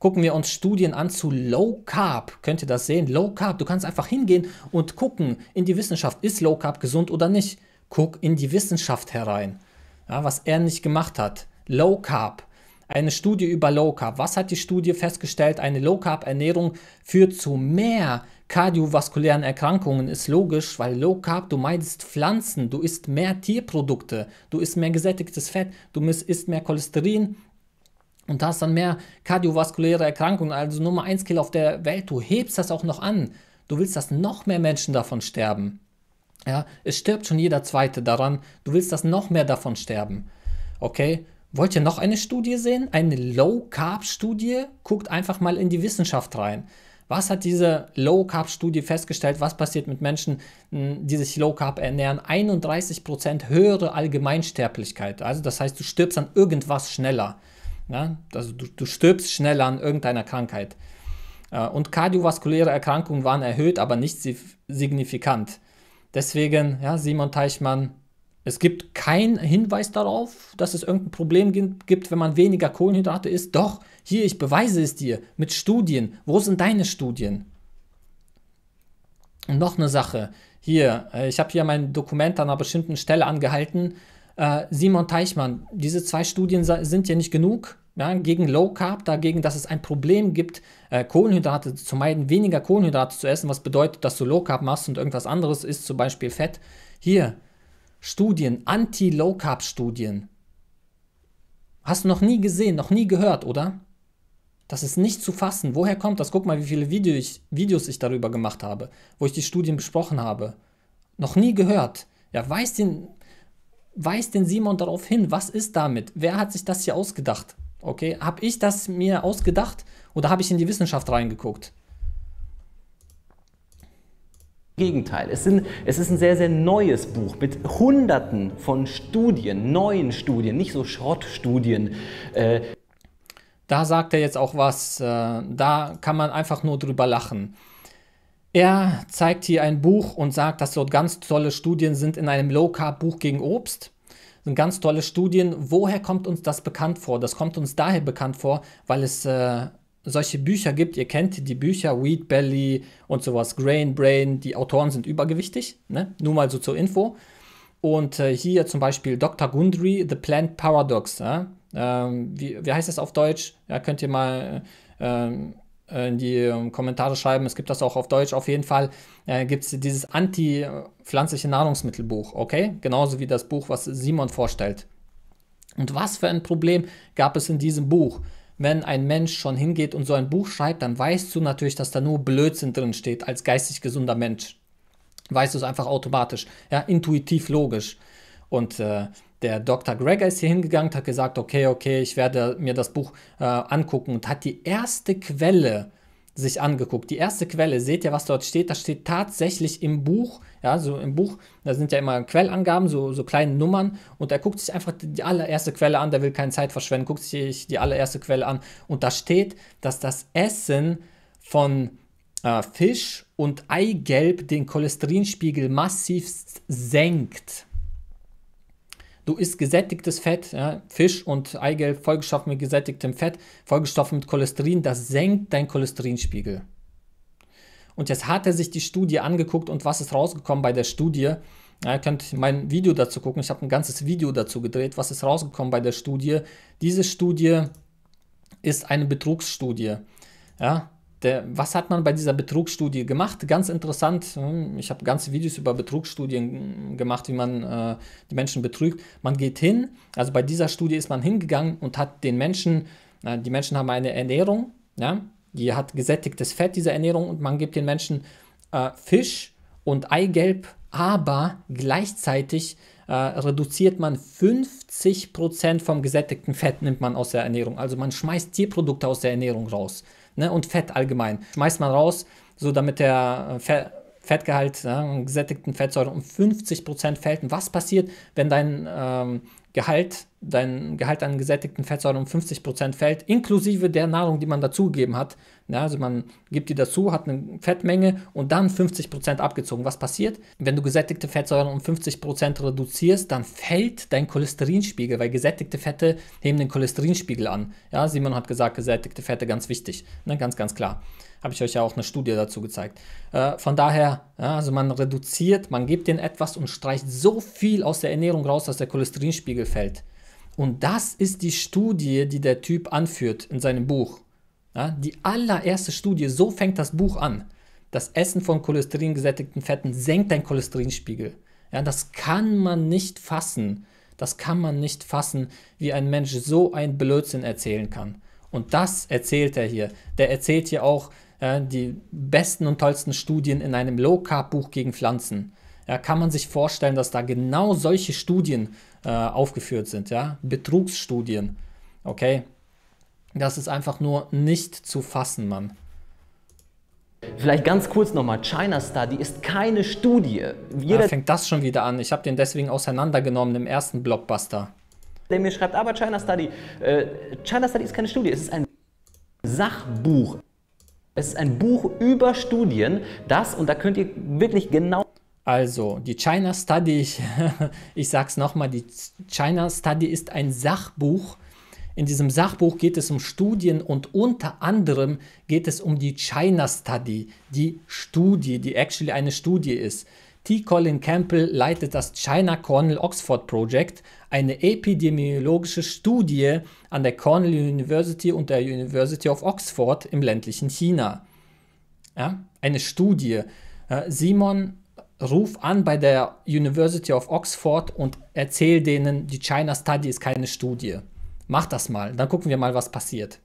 [SPEAKER 1] Gucken wir uns Studien an zu Low Carb. Könnt ihr das sehen? Low Carb. Du kannst einfach hingehen und gucken in die Wissenschaft, ist Low Carb gesund oder nicht? Guck in die Wissenschaft herein. Ja, was er nicht gemacht hat. Low Carb eine Studie über Low Carb. Was hat die Studie festgestellt? Eine Low Carb Ernährung führt zu mehr kardiovaskulären Erkrankungen. Ist logisch, weil Low Carb, du meidest Pflanzen, du isst mehr Tierprodukte, du isst mehr gesättigtes Fett, du isst mehr Cholesterin, und hast dann mehr kardiovaskuläre Erkrankungen, also Nummer 1 Killer auf der Welt, du hebst das auch noch an. Du willst, dass noch mehr Menschen davon sterben. Ja, es stirbt schon jeder zweite daran, du willst, dass noch mehr davon sterben. Okay? Wollt ihr noch eine Studie sehen? Eine Low-Carb-Studie? Guckt einfach mal in die Wissenschaft rein. Was hat diese Low-Carb-Studie festgestellt? Was passiert mit Menschen, die sich Low-Carb ernähren? 31% höhere Allgemeinsterblichkeit. Also das heißt, du stirbst an irgendwas schneller. Ja? Also du, du stirbst schneller an irgendeiner Krankheit. Äh, und kardiovaskuläre Erkrankungen waren erhöht, aber nicht signifikant. Deswegen, ja, Simon Teichmann, es gibt keinen Hinweis darauf, dass es irgendein Problem gibt, wenn man weniger Kohlenhydrate isst. Doch, hier, ich beweise es dir mit Studien. Wo sind deine Studien? Und noch eine Sache. Hier, äh, ich habe hier mein Dokument an einer bestimmten Stelle angehalten. Äh, Simon Teichmann, diese zwei Studien sind ja nicht genug. Ja, gegen Low Carb, dagegen, dass es ein Problem gibt, äh, Kohlenhydrate zu meiden, weniger Kohlenhydrate zu essen, was bedeutet, dass du Low Carb machst und irgendwas anderes isst, zum Beispiel Fett. Hier, Studien, Anti-Low-Carb-Studien. Hast du noch nie gesehen, noch nie gehört, oder? Das ist nicht zu fassen. Woher kommt das? Guck mal, wie viele Video ich, Videos ich darüber gemacht habe, wo ich die Studien besprochen habe. Noch nie gehört. Ja, weiß den, weiß den Simon darauf hin, was ist damit? Wer hat sich das hier ausgedacht? Okay, habe ich das mir ausgedacht oder habe ich in die Wissenschaft reingeguckt? Gegenteil,
[SPEAKER 2] es, sind, es, ist ein sehr, sehr neues Buch mit Hunderten von Studien, neuen
[SPEAKER 1] Studien, nicht so Schrottstudien. Äh da sagt er jetzt auch was, äh, da kann man einfach nur drüber lachen. Er zeigt hier ein Buch und sagt, dass dort ganz tolle Studien sind in einem Low-Carb-Buch gegen Obst. Das sind ganz tolle Studien. Woher kommt uns das bekannt vor? Das kommt uns daher bekannt vor, weil es äh, solche Bücher gibt. Ihr kennt die Bücher Wheat Belly und sowas, Grain Brain. Die Autoren sind übergewichtig, ne? nur mal so zur Info. Und äh, hier zum Beispiel Dr. Gundry, The Plant Paradox. Ja? Ähm, wie, wie heißt das auf Deutsch? Ja, könnt ihr mal ähm, äh, in die ähm, Kommentare schreiben. Es gibt das auch auf Deutsch. Auf jeden Fall äh, gibt es dieses anti-pflanzliche Nahrungsmittelbuch, okay? Genauso wie das Buch, was Simon vorstellt. Und was für ein Problem gab es in diesem Buch? wenn ein Mensch schon hingeht und so ein Buch schreibt, dann weißt du natürlich, dass da nur Blödsinn drin steht als geistig gesunder Mensch. Weißt du es einfach automatisch, ja, intuitiv, logisch. Und äh, der Dr. Greger ist hier hingegangen, und hat gesagt, okay, okay, ich werde mir das Buch äh, angucken und hat die erste Quelle äh, sich angeguckt. Die erste Quelle, seht ihr, was dort steht? Das steht tatsächlich im Buch. Ja, so im Buch, da sind ja immer Quellangaben, so, so kleine Nummern. Und er guckt sich einfach die allererste Quelle an, der will keine Zeit verschwenden, guckt sich die allererste Quelle an. Und da steht, dass das Essen von äh, Fisch und Eigelb den Cholesterinspiegel massivst senkt. Du isst gesättigtes Fett, ja, Fisch und Eigelb vollgestopft mit gesättigtem Fett, vollgestopft mit Cholesterin, das senkt deinen Cholesterinspiegel. Und jetzt hat er sich die Studie angeguckt und was ist rausgekommen bei der Studie? Ja, ihr könnt mein Video dazu gucken. Ich habe ein ganzes Video dazu gedreht. Was ist rausgekommen bei der Studie? Diese Studie ist eine Betrugsstudie. Ja, der, was hat man bei dieser Betrugsstudie gemacht? Ganz interessant, hm, ich habe ganze Videos über Betrugsstudien gemacht, wie man äh, die Menschen betrügt. Man geht hin, also bei dieser Studie ist man hingegangen und hat den Menschen, äh, die Menschen haben eine Ernährung, ja, die hat gesättigtes Fett, diese Ernährung, und man gibt den Menschen äh, Fisch und Eigelb, aber gleichzeitig äh, reduziert man 50% vom gesättigten Fett, nimmt man aus der Ernährung. Also man schmeißt Tierprodukte aus der Ernährung raus. Ne? Und Fett allgemein. Schmeißt man raus, so damit der äh, Fett Fettgehalt, ne, gesättigten Fettsäuren um 50% fällt. Und was passiert, wenn dein ähm, Gehalt, dein Gehalt an gesättigten Fettsäuren um 50% fällt, inklusive der Nahrung, die man dazugegeben hat. Ja, also man gibt die dazu, hat eine Fettmenge und dann 50% abgezogen. Was passiert? Wenn du gesättigte Fettsäuren um 50% reduzierst, dann fällt dein Cholesterinspiegel, weil gesättigte Fette heben den Cholesterinspiegel an. Ja, Simon hat gesagt, gesättigte Fette ganz wichtig, ne, ganz, ganz klar. Habe ich euch ja auch eine Studie dazu gezeigt. Äh, von daher, ja, also man reduziert, man gibt denen etwas und streicht so viel aus der Ernährung raus, dass der Cholesterinspiegel fällt. Und das ist die Studie, die der Typ anführt in seinem Buch. Ja, die allererste Studie, so fängt das Buch an. Das Essen von cholesteringesättigten Fetten senkt deinen Cholesterinspiegel. Ja, das kann man nicht fassen. Das kann man nicht fassen, wie ein Mensch so ein Blödsinn erzählen kann. Und das erzählt er hier. Der erzählt hier auch, ja, die besten und tollsten Studien in einem Low Carb Buch gegen Pflanzen. Ja, kann man sich vorstellen, dass da genau solche Studien äh, aufgeführt sind, ja? Betrugsstudien. Okay. Das ist einfach nur nicht zu fassen, Mann. Vielleicht ganz kurz nochmal, China Study ist keine Studie. Jeder da fängt das schon wieder an. Ich habe den deswegen auseinandergenommen im ersten Blockbuster. Der mir schreibt, aber China Study, äh, China Study ist keine Studie, es ist ein Sachbuch. Es ist ein Buch über Studien, das, und da könnt ihr wirklich genau. Also, die China Study, ich, sag's nochmal, die China Study ist ein Sachbuch. In diesem Sachbuch geht es um Studien und unter anderem geht es um die China Study, die Studie, die actually eine Studie ist. T. Colin Campbell leitet das China Cornell Oxford Project, eine epidemiologische Studie an der Cornell University und der University of Oxford im ländlichen China. Ja, eine Studie. Äh, Simon, ruf an bei der University of Oxford und erzähl denen, die China Study ist keine Studie. Mach das mal, dann gucken wir mal, was passiert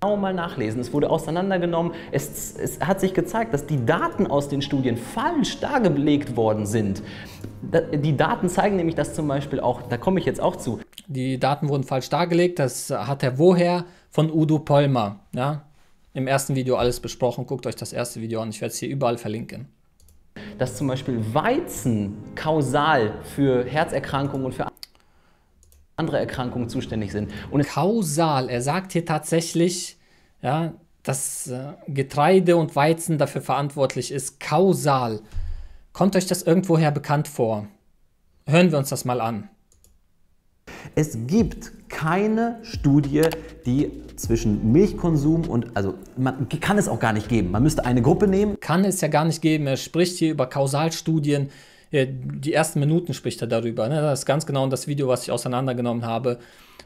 [SPEAKER 2] genau mal nachlesen. Es wurde auseinandergenommen. Es, es, hat sich gezeigt, dass die Daten aus den Studien falsch dargelegt worden sind. Die Daten zeigen nämlich, dass zum
[SPEAKER 1] Beispiel auch, da komme ich jetzt auch zu. Die Daten wurden falsch dargelegt. Das hat er woher? Von Udo Polmer. Ja? Im ersten Video alles besprochen. Guckt euch das erste Video an. Ich werde es hier überall verlinken dass zum Beispiel Weizen kausal für Herzerkrankungen und für andere Erkrankungen zuständig sind. Und Kausal, er sagt hier tatsächlich, ja, dass äh, Getreide und Weizen dafür verantwortlich ist. Kausal. Kommt euch das irgendwoher bekannt vor? Hören wir uns das mal an. Es gibt keine Studie, die zwischen Milchkonsum und, also man kann es auch gar nicht geben. Man müsste eine Gruppe nehmen. Kann es ja gar nicht geben. Er spricht hier über Kausalstudien, äh, die ersten Minuten spricht er darüber. Ne? Das ist ganz genau das Video, was ich auseinandergenommen habe.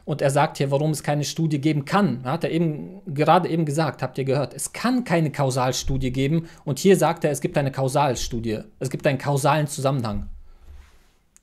[SPEAKER 1] Und er sagt hier, warum es keine Studie geben kann. Hat er eben gerade eben gesagt, habt ihr gehört. Es kann keine Kausalstudie geben. Und hier sagt er, es gibt eine Kausalstudie. Es gibt einen kausalen Zusammenhang.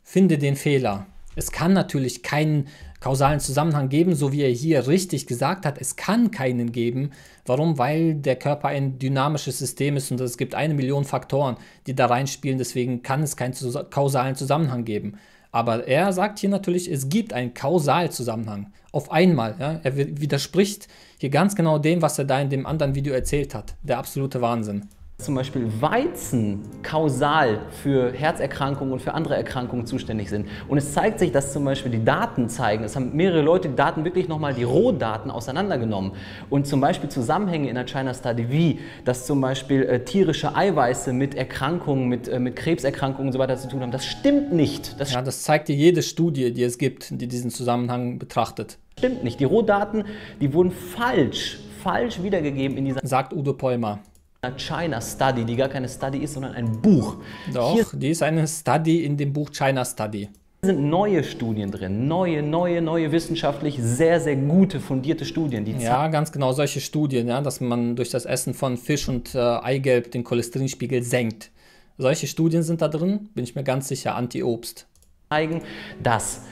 [SPEAKER 1] Finde den Fehler. Es kann natürlich keinen kausalen Zusammenhang geben, so wie er hier richtig gesagt hat. Es kann keinen geben. Warum? Weil der Körper ein dynamisches System ist und es gibt eine Million Faktoren, die da reinspielen. Deswegen kann es keinen kausalen Zusammenhang geben. Aber er sagt hier natürlich, es gibt einen Kausalzusammenhang. Auf einmal. Ja? Er widerspricht hier ganz genau dem, was er da in dem anderen Video erzählt hat. Der absolute Wahnsinn zum Beispiel Weizen
[SPEAKER 2] kausal für Herzerkrankungen und für andere Erkrankungen zuständig sind. Und es zeigt sich, dass zum Beispiel die Daten zeigen, es haben mehrere Leute die Daten wirklich nochmal, die Rohdaten auseinandergenommen und zum Beispiel Zusammenhänge in der China Study wie, dass zum Beispiel äh, tierische Eiweiße mit Erkrankungen, mit, äh, mit Krebserkrankungen und so weiter zu tun haben. Das stimmt nicht. Das, ja, das zeigt dir jede Studie, die es gibt, die diesen Zusammenhang betrachtet. Stimmt nicht. Die Rohdaten, die wurden falsch, falsch wiedergegeben in dieser... Sagt Udo Pollmer. China Study, die gar keine Study ist, sondern ein Buch. Doch, Hier die ist eine Study in dem Buch China Study sind
[SPEAKER 1] neue Studien drin, neue, neue, neue wissenschaftlich
[SPEAKER 2] sehr, sehr gute, fundierte Studien. Die ja,
[SPEAKER 1] ganz genau solche Studien, ja, dass man durch das Essen von Fisch und äh, Eigelb den Cholesterinspiegel senkt. Solche Studien sind da drin, bin ich mir ganz sicher, Anti-Obst. Zeigen, dass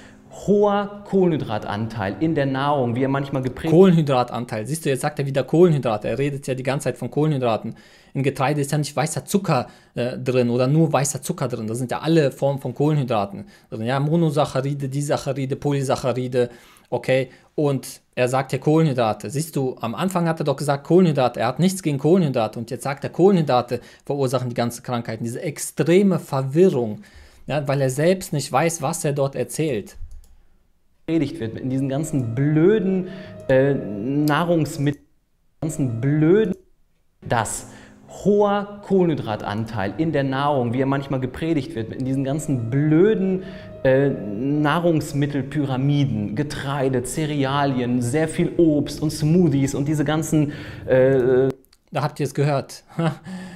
[SPEAKER 1] hoher Kohlenhydratanteil in der Nahrung, wie er manchmal geprägt Kohlenhydratanteil. Siehst du, jetzt sagt er wieder Kohlenhydrate. Er redet ja die ganze Zeit von Kohlenhydraten. In Getreide ist ja nicht weißer Zucker äh, drin oder nur weißer Zucker drin. Das sind ja alle Formen von Kohlenhydraten drin. Ja, Monosaccharide, Disaccharide, Polysaccharide. Okay, und er sagt ja Kohlenhydrate. Siehst du, am Anfang hat er doch gesagt Kohlenhydrate. Er hat nichts gegen Kohlenhydrate. Und jetzt sagt er, Kohlenhydrate verursachen die ganzen Krankheiten. Diese extreme Verwirrung, ja, weil er selbst nicht weiß, was er dort erzählt
[SPEAKER 2] predigt wird, in diesen ganzen blöden äh, Nahrungsmitteln, ganzen blöden das hoher Kohlenhydratanteil in der Nahrung, wie er manchmal gepredigt wird, in diesen ganzen blöden äh, Nahrungsmittelpyramiden, Getreide, Cerealien, sehr viel Obst und
[SPEAKER 1] Smoothies und diese ganzen... Äh, da habt ihr es gehört.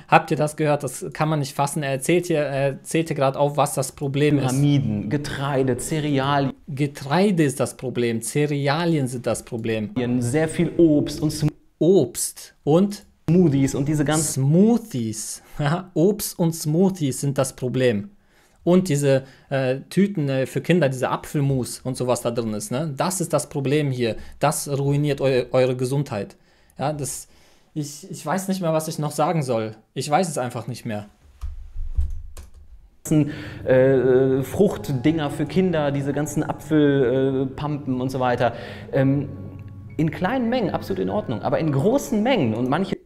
[SPEAKER 1] habt ihr das gehört? Das kann man nicht fassen. Er erzählt hier, hier gerade auf, was das Problem Pyramiden, ist. Pyramiden, Getreide, Cerealien, Getreide ist das Problem, Cerealien sind das Problem. Sehr viel Obst und Sm Obst und Smoothies und diese ganzen Smoothies. Obst und Smoothies sind das Problem. Und diese äh, Tüten äh, für Kinder, diese Apfelmus und sowas da drin ist. Ne? Das ist das Problem hier. Das ruiniert eu eure Gesundheit. Ja, das, ich, ich weiß nicht mehr, was ich noch sagen soll. Ich weiß es einfach nicht mehr.
[SPEAKER 2] Äh,
[SPEAKER 1] Fruchtdinger für Kinder,
[SPEAKER 2] diese ganzen Apfelpampen äh, und so weiter. Ähm, in kleinen Mengen
[SPEAKER 1] absolut in Ordnung, aber in großen Mengen und manche.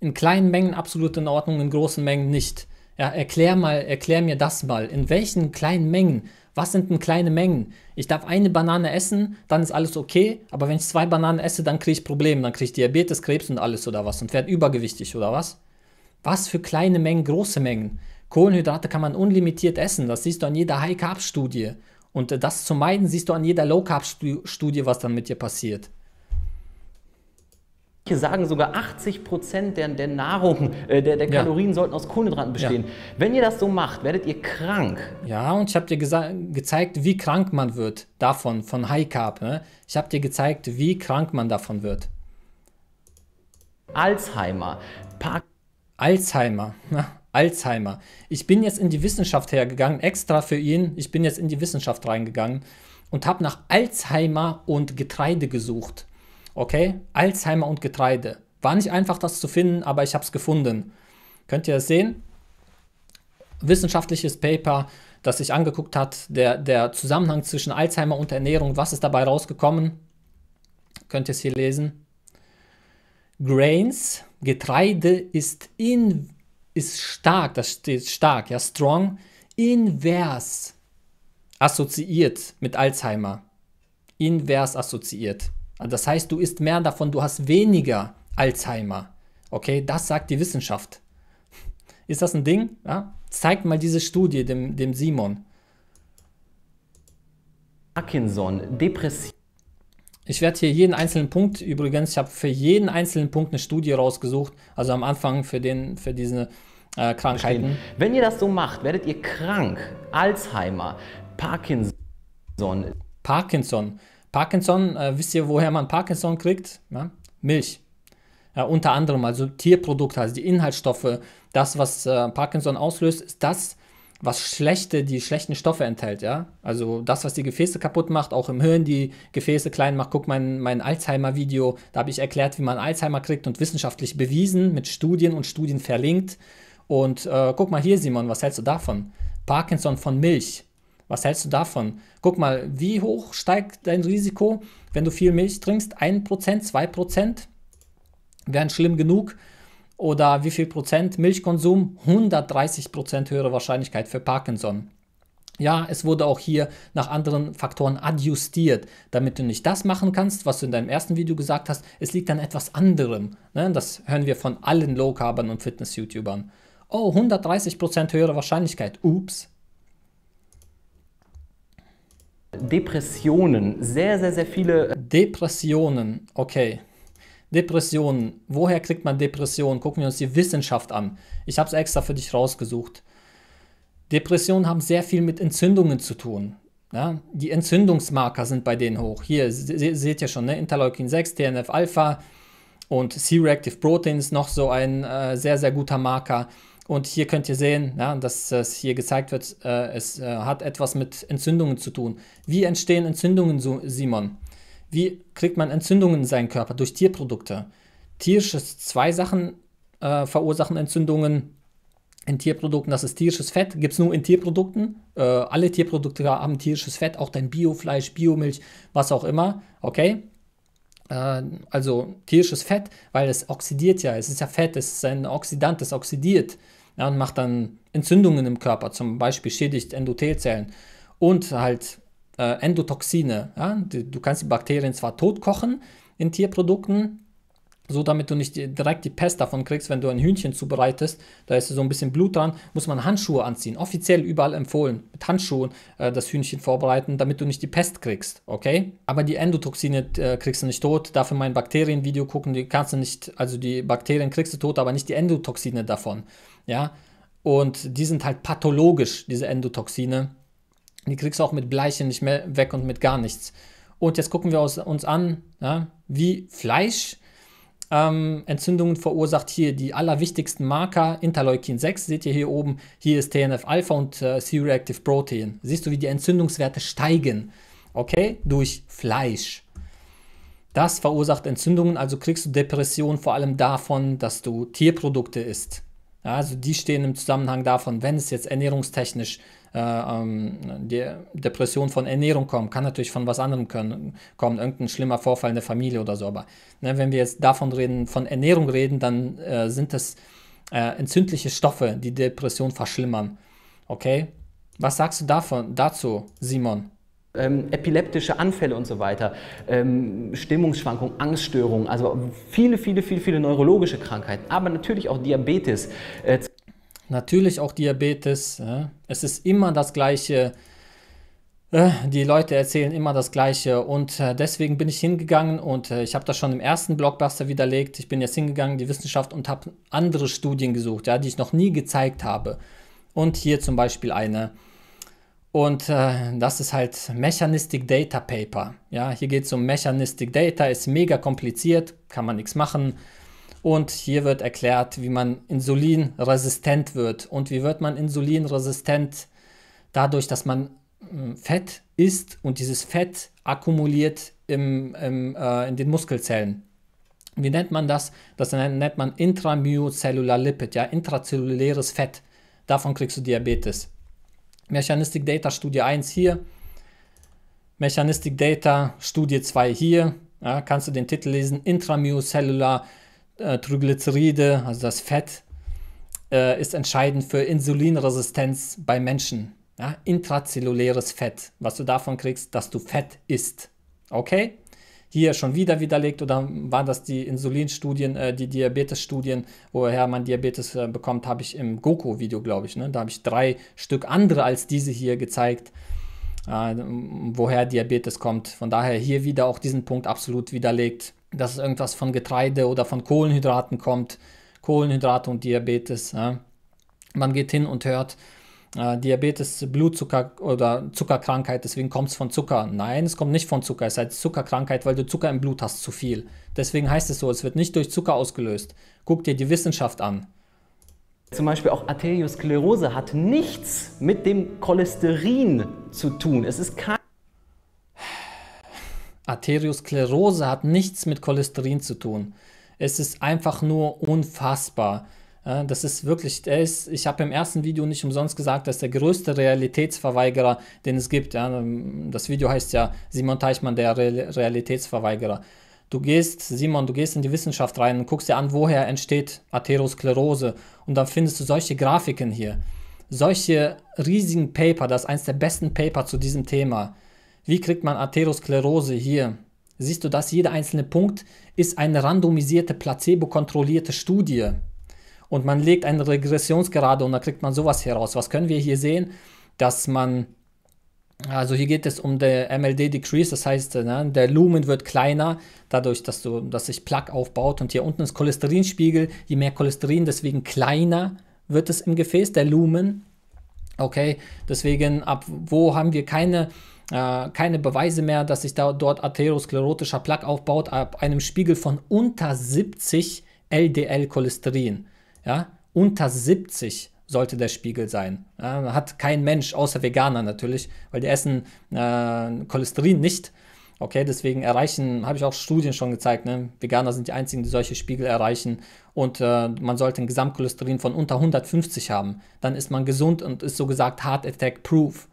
[SPEAKER 1] In kleinen Mengen absolut in Ordnung, in großen Mengen nicht. Ja, erklär mal, erklär mir das mal. In welchen kleinen Mengen? Was sind denn kleine Mengen? Ich darf eine Banane essen, dann ist alles okay, aber wenn ich zwei Bananen esse, dann kriege ich Probleme, dann kriege ich Diabetes, Krebs und alles oder was und werde übergewichtig oder was? Was für kleine Mengen, große Mengen? Kohlenhydrate kann man unlimitiert essen. Das siehst du an jeder High-Carb-Studie. Und äh, das zu meiden, siehst du an jeder Low-Carb-Studie, was dann mit dir passiert. Manche sagen sogar 80 Prozent der, der Nahrung, äh, der, der, Kalorien ja. sollten aus Kohlenhydraten bestehen. Ja. Wenn ihr das so macht, werdet ihr krank. Ja, und ich habe dir gezeigt, wie krank man wird davon, von High Carb. Ne? Ich habe dir gezeigt, wie krank man davon wird. Alzheimer. Pa Alzheimer. Alzheimer. Ich bin jetzt in die Wissenschaft hergegangen, extra für ihn. Ich bin jetzt in die Wissenschaft reingegangen und habe nach Alzheimer und Getreide gesucht. Okay? Alzheimer und Getreide. War nicht einfach, das zu finden, aber ich habe es gefunden. Könnt ihr das sehen? Wissenschaftliches Paper, das sich angeguckt hat, der, der Zusammenhang zwischen Alzheimer und Ernährung, was ist dabei rausgekommen? Könnt ihr es hier lesen? Grains, Getreide ist in, ist stark, das steht stark, ja, strong, invers assoziiert mit Alzheimer. Invers assoziiert. Also das heißt, du isst mehr davon, du hast weniger Alzheimer. Okay, das sagt die Wissenschaft. Ist das ein Ding? Ja? Zeigt mal diese Studie dem, dem Simon. Parkinson, Depression. Ich werde hier jeden einzelnen Punkt, übrigens, ich habe für jeden einzelnen Punkt eine Studie rausgesucht, also am Anfang für, den, für diese äh, Krankheiten. Verstehen. Wenn ihr das so macht, werdet ihr krank. Alzheimer, Parkinson. Parkinson. Parkinson, äh, wisst ihr, woher man Parkinson kriegt? Ja? Milch. Ja, unter anderem, also Tierprodukte, also die Inhaltsstoffe, das, was äh, Parkinson auslöst, ist das, was schlechte, die schlechten Stoffe enthält, ja. Also das, was die Gefäße kaputt macht, auch im Hirn die Gefäße klein macht. Guck mein, mein Alzheimer-Video, da habe ich erklärt, wie man Alzheimer kriegt und wissenschaftlich bewiesen, mit Studien und Studien verlinkt. Und äh, guck mal hier, Simon, was hältst du davon? Parkinson von Milch. Was hältst du davon? Guck mal, wie hoch steigt dein Risiko, wenn du viel Milch trinkst? 1%, 2% wären schlimm genug oder wie viel Prozent Milchkonsum? 130 Prozent höhere Wahrscheinlichkeit für Parkinson. Ja, es wurde auch hier nach anderen Faktoren adjustiert, damit du nicht das machen kannst, was du in deinem ersten Video gesagt hast. Es liegt an etwas anderem. Ne? Das hören wir von allen Low-Carbern und Fitness-YouTubern. Oh, 130% Prozent höhere Wahrscheinlichkeit. Ups. Depressionen. Sehr, sehr, sehr viele. Äh Depressionen, okay. Depressionen. Woher kriegt man Depressionen? Gucken wir uns die Wissenschaft an. Ich habe es extra für dich rausgesucht. Depressionen haben sehr viel mit Entzündungen zu tun. Ja, die Entzündungsmarker sind bei denen hoch. Hier se seht ihr schon, ne? Interleukin 6, TNF-Alpha und C-Reactive Protein ist noch so ein äh, sehr, sehr guter Marker. Und hier könnt ihr sehen, ja, dass es hier gezeigt wird, äh, es äh, hat etwas mit Entzündungen zu tun. Wie entstehen Entzündungen, Simon? wie kriegt man Entzündungen in seinen Körper durch Tierprodukte? Tierisches zwei Sachen äh, verursachen Entzündungen in Tierprodukten. Das ist tierisches Fett, gibt es nur in Tierprodukten. Äh, alle Tierprodukte haben tierisches Fett, auch dein Biofleisch, Biomilch, was auch immer. Okay? Äh, also tierisches Fett, weil es oxidiert ja. Es ist ja Fett, es ist ein Oxidant, es oxidiert ja, und macht dann Entzündungen im Körper, zum Beispiel schädigt Endothelzellen und halt äh, Endotoxine. Ja? Du kannst die Bakterien zwar totkochen in Tierprodukten, so damit du nicht direkt die Pest davon kriegst, wenn du ein Hühnchen zubereitest, da ist so ein bisschen Blut dran, muss man Handschuhe anziehen. Offiziell überall empfohlen, mit Handschuhen äh, das Hühnchen vorbereiten, damit du nicht die Pest kriegst, okay? Aber die Endotoxine äh, kriegst du nicht tot, dafür mein Bakterienvideo gucken, die kannst du nicht, also die Bakterien kriegst du tot, aber nicht die Endotoxine davon, ja? Und die sind halt pathologisch, diese Endotoxine. Die kriegst du auch mit Bleichen nicht mehr weg und mit gar nichts. Und jetzt gucken wir uns an, ja, wie Fleisch ähm, Entzündungen verursacht. Hier die allerwichtigsten Marker, Interleukin 6, seht ihr hier oben, hier ist TNF-Alpha und äh, C-Reactive Protein. Siehst du, wie die Entzündungswerte steigen, okay, durch Fleisch. Das verursacht Entzündungen, also kriegst du Depressionen vor allem davon, dass du Tierprodukte isst. Ja, also die stehen im Zusammenhang davon, wenn es jetzt ernährungstechnisch ist. Äh, ähm, die Depression von Ernährung kommen, kann natürlich von was anderem können, kommen, irgendein schlimmer Vorfall in der Familie oder so. Aber ne, wenn wir jetzt davon reden, von Ernährung reden, dann äh, sind es äh, entzündliche Stoffe, die Depression verschlimmern. Okay? Was sagst du davon, dazu, Simon? Ähm, epileptische Anfälle und so weiter, ähm, Stimmungsschwankungen, Angststörungen, also viele, viele, viele, viele neurologische Krankheiten, aber natürlich auch Diabetes. Äh, natürlich auch Diabetes. Ja. Es ist immer das Gleiche. Äh, die Leute erzählen immer das Gleiche und äh, deswegen bin ich hingegangen und äh, ich habe das schon im ersten Blockbuster widerlegt. Ich bin jetzt hingegangen, die Wissenschaft und habe andere Studien gesucht, ja, die ich noch nie gezeigt habe. Und hier zum Beispiel eine. Und äh, das ist halt Mechanistic Data Paper. Ja, hier geht es um Mechanistic Data, ist mega kompliziert, kann man nichts machen. Und hier wird erklärt, wie man insulinresistent wird. Und wie wird man insulinresistent? Dadurch, dass man hm, Fett isst und dieses Fett akkumuliert im, im äh, in den Muskelzellen. Wie nennt man das? Das nennt man intramyocellular lipid, ja, intrazelluläres Fett. Davon kriegst du Diabetes. Mechanistic Data Studie 1 hier, Mechanistic Data Studie 2 hier. Ja, kannst du den Titel lesen? Intramyocellular lipid äh, Triglyceride, also das Fett, äh, ist entscheidend für Insulinresistenz bei Menschen. Ja? Intrazelluläres Fett, was du davon kriegst, dass du Fett isst. Okay? Hier schon wieder widerlegt oder waren das die Insulinstudien, äh, die Diabetesstudien, woher man Diabetes äh, bekommt, habe ich im Goku-Video, glaube ich. Ne? Da habe ich drei Stück andere als diese hier gezeigt, äh, woher Diabetes kommt. Von daher hier wieder auch diesen Punkt absolut widerlegt dass irgendwas von Getreide oder von Kohlenhydraten kommt. Kohlenhydrate und Diabetes. Ja. Man geht hin und hört, äh, Diabetes, Blutzucker oder Zuckerkrankheit, deswegen kommt es von Zucker. Nein, es kommt nicht von Zucker, es heißt Zuckerkrankheit, weil du Zucker im Blut hast, zu viel. Deswegen heißt es so, es wird nicht durch Zucker ausgelöst. Guck dir die Wissenschaft an. Zum Beispiel auch
[SPEAKER 2] Arteriosklerose hat nichts mit dem Cholesterin zu tun. Es ist kein
[SPEAKER 1] Arteriosklerose hat nichts mit Cholesterin zu tun. Es ist einfach nur unfassbar. Das ist wirklich, er ist, ich habe im ersten Video nicht umsonst gesagt, dass der größte Realitätsverweigerer, den es gibt. Das Video heißt ja Simon Teichmann, der Realitätsverweigerer. Du gehst, Simon, du gehst in die Wissenschaft rein und guckst dir an, woher entsteht Atherosklerose. Und dann findest du solche Grafiken hier. Solche riesigen Paper, das ist eines der besten Paper zu diesem Thema. Wie kriegt man Atherosklerose hier? Siehst du dass Jeder einzelne Punkt ist eine randomisierte, placebo-kontrollierte Studie. Und man legt eine Regressionsgerade und da kriegt man sowas heraus. Was können wir hier sehen? Dass man, also hier geht es um der MLD Decrease, das heißt, ne, der Lumen wird kleiner, dadurch, dass, du, dass sich Plaque aufbaut. Und hier unten ist Cholesterinspiegel. Je mehr Cholesterin, deswegen kleiner wird es im Gefäß, der Lumen. Okay, deswegen ab wo haben wir keine äh, keine Beweise mehr, dass sich da dort atherosklerotischer Plak aufbaut, ab einem Spiegel von unter 70 LDL-Cholesterin. Ja? Unter 70 sollte der Spiegel sein. Ja? Hat kein Mensch, außer Veganer natürlich, weil die essen äh, Cholesterin nicht. Okay, deswegen erreichen, habe ich auch Studien schon gezeigt, ne? Veganer sind die einzigen, die solche Spiegel erreichen. Und äh, man sollte ein Gesamtcholesterin von unter 150 haben. Dann ist man gesund und ist so gesagt Heart Attack Proof.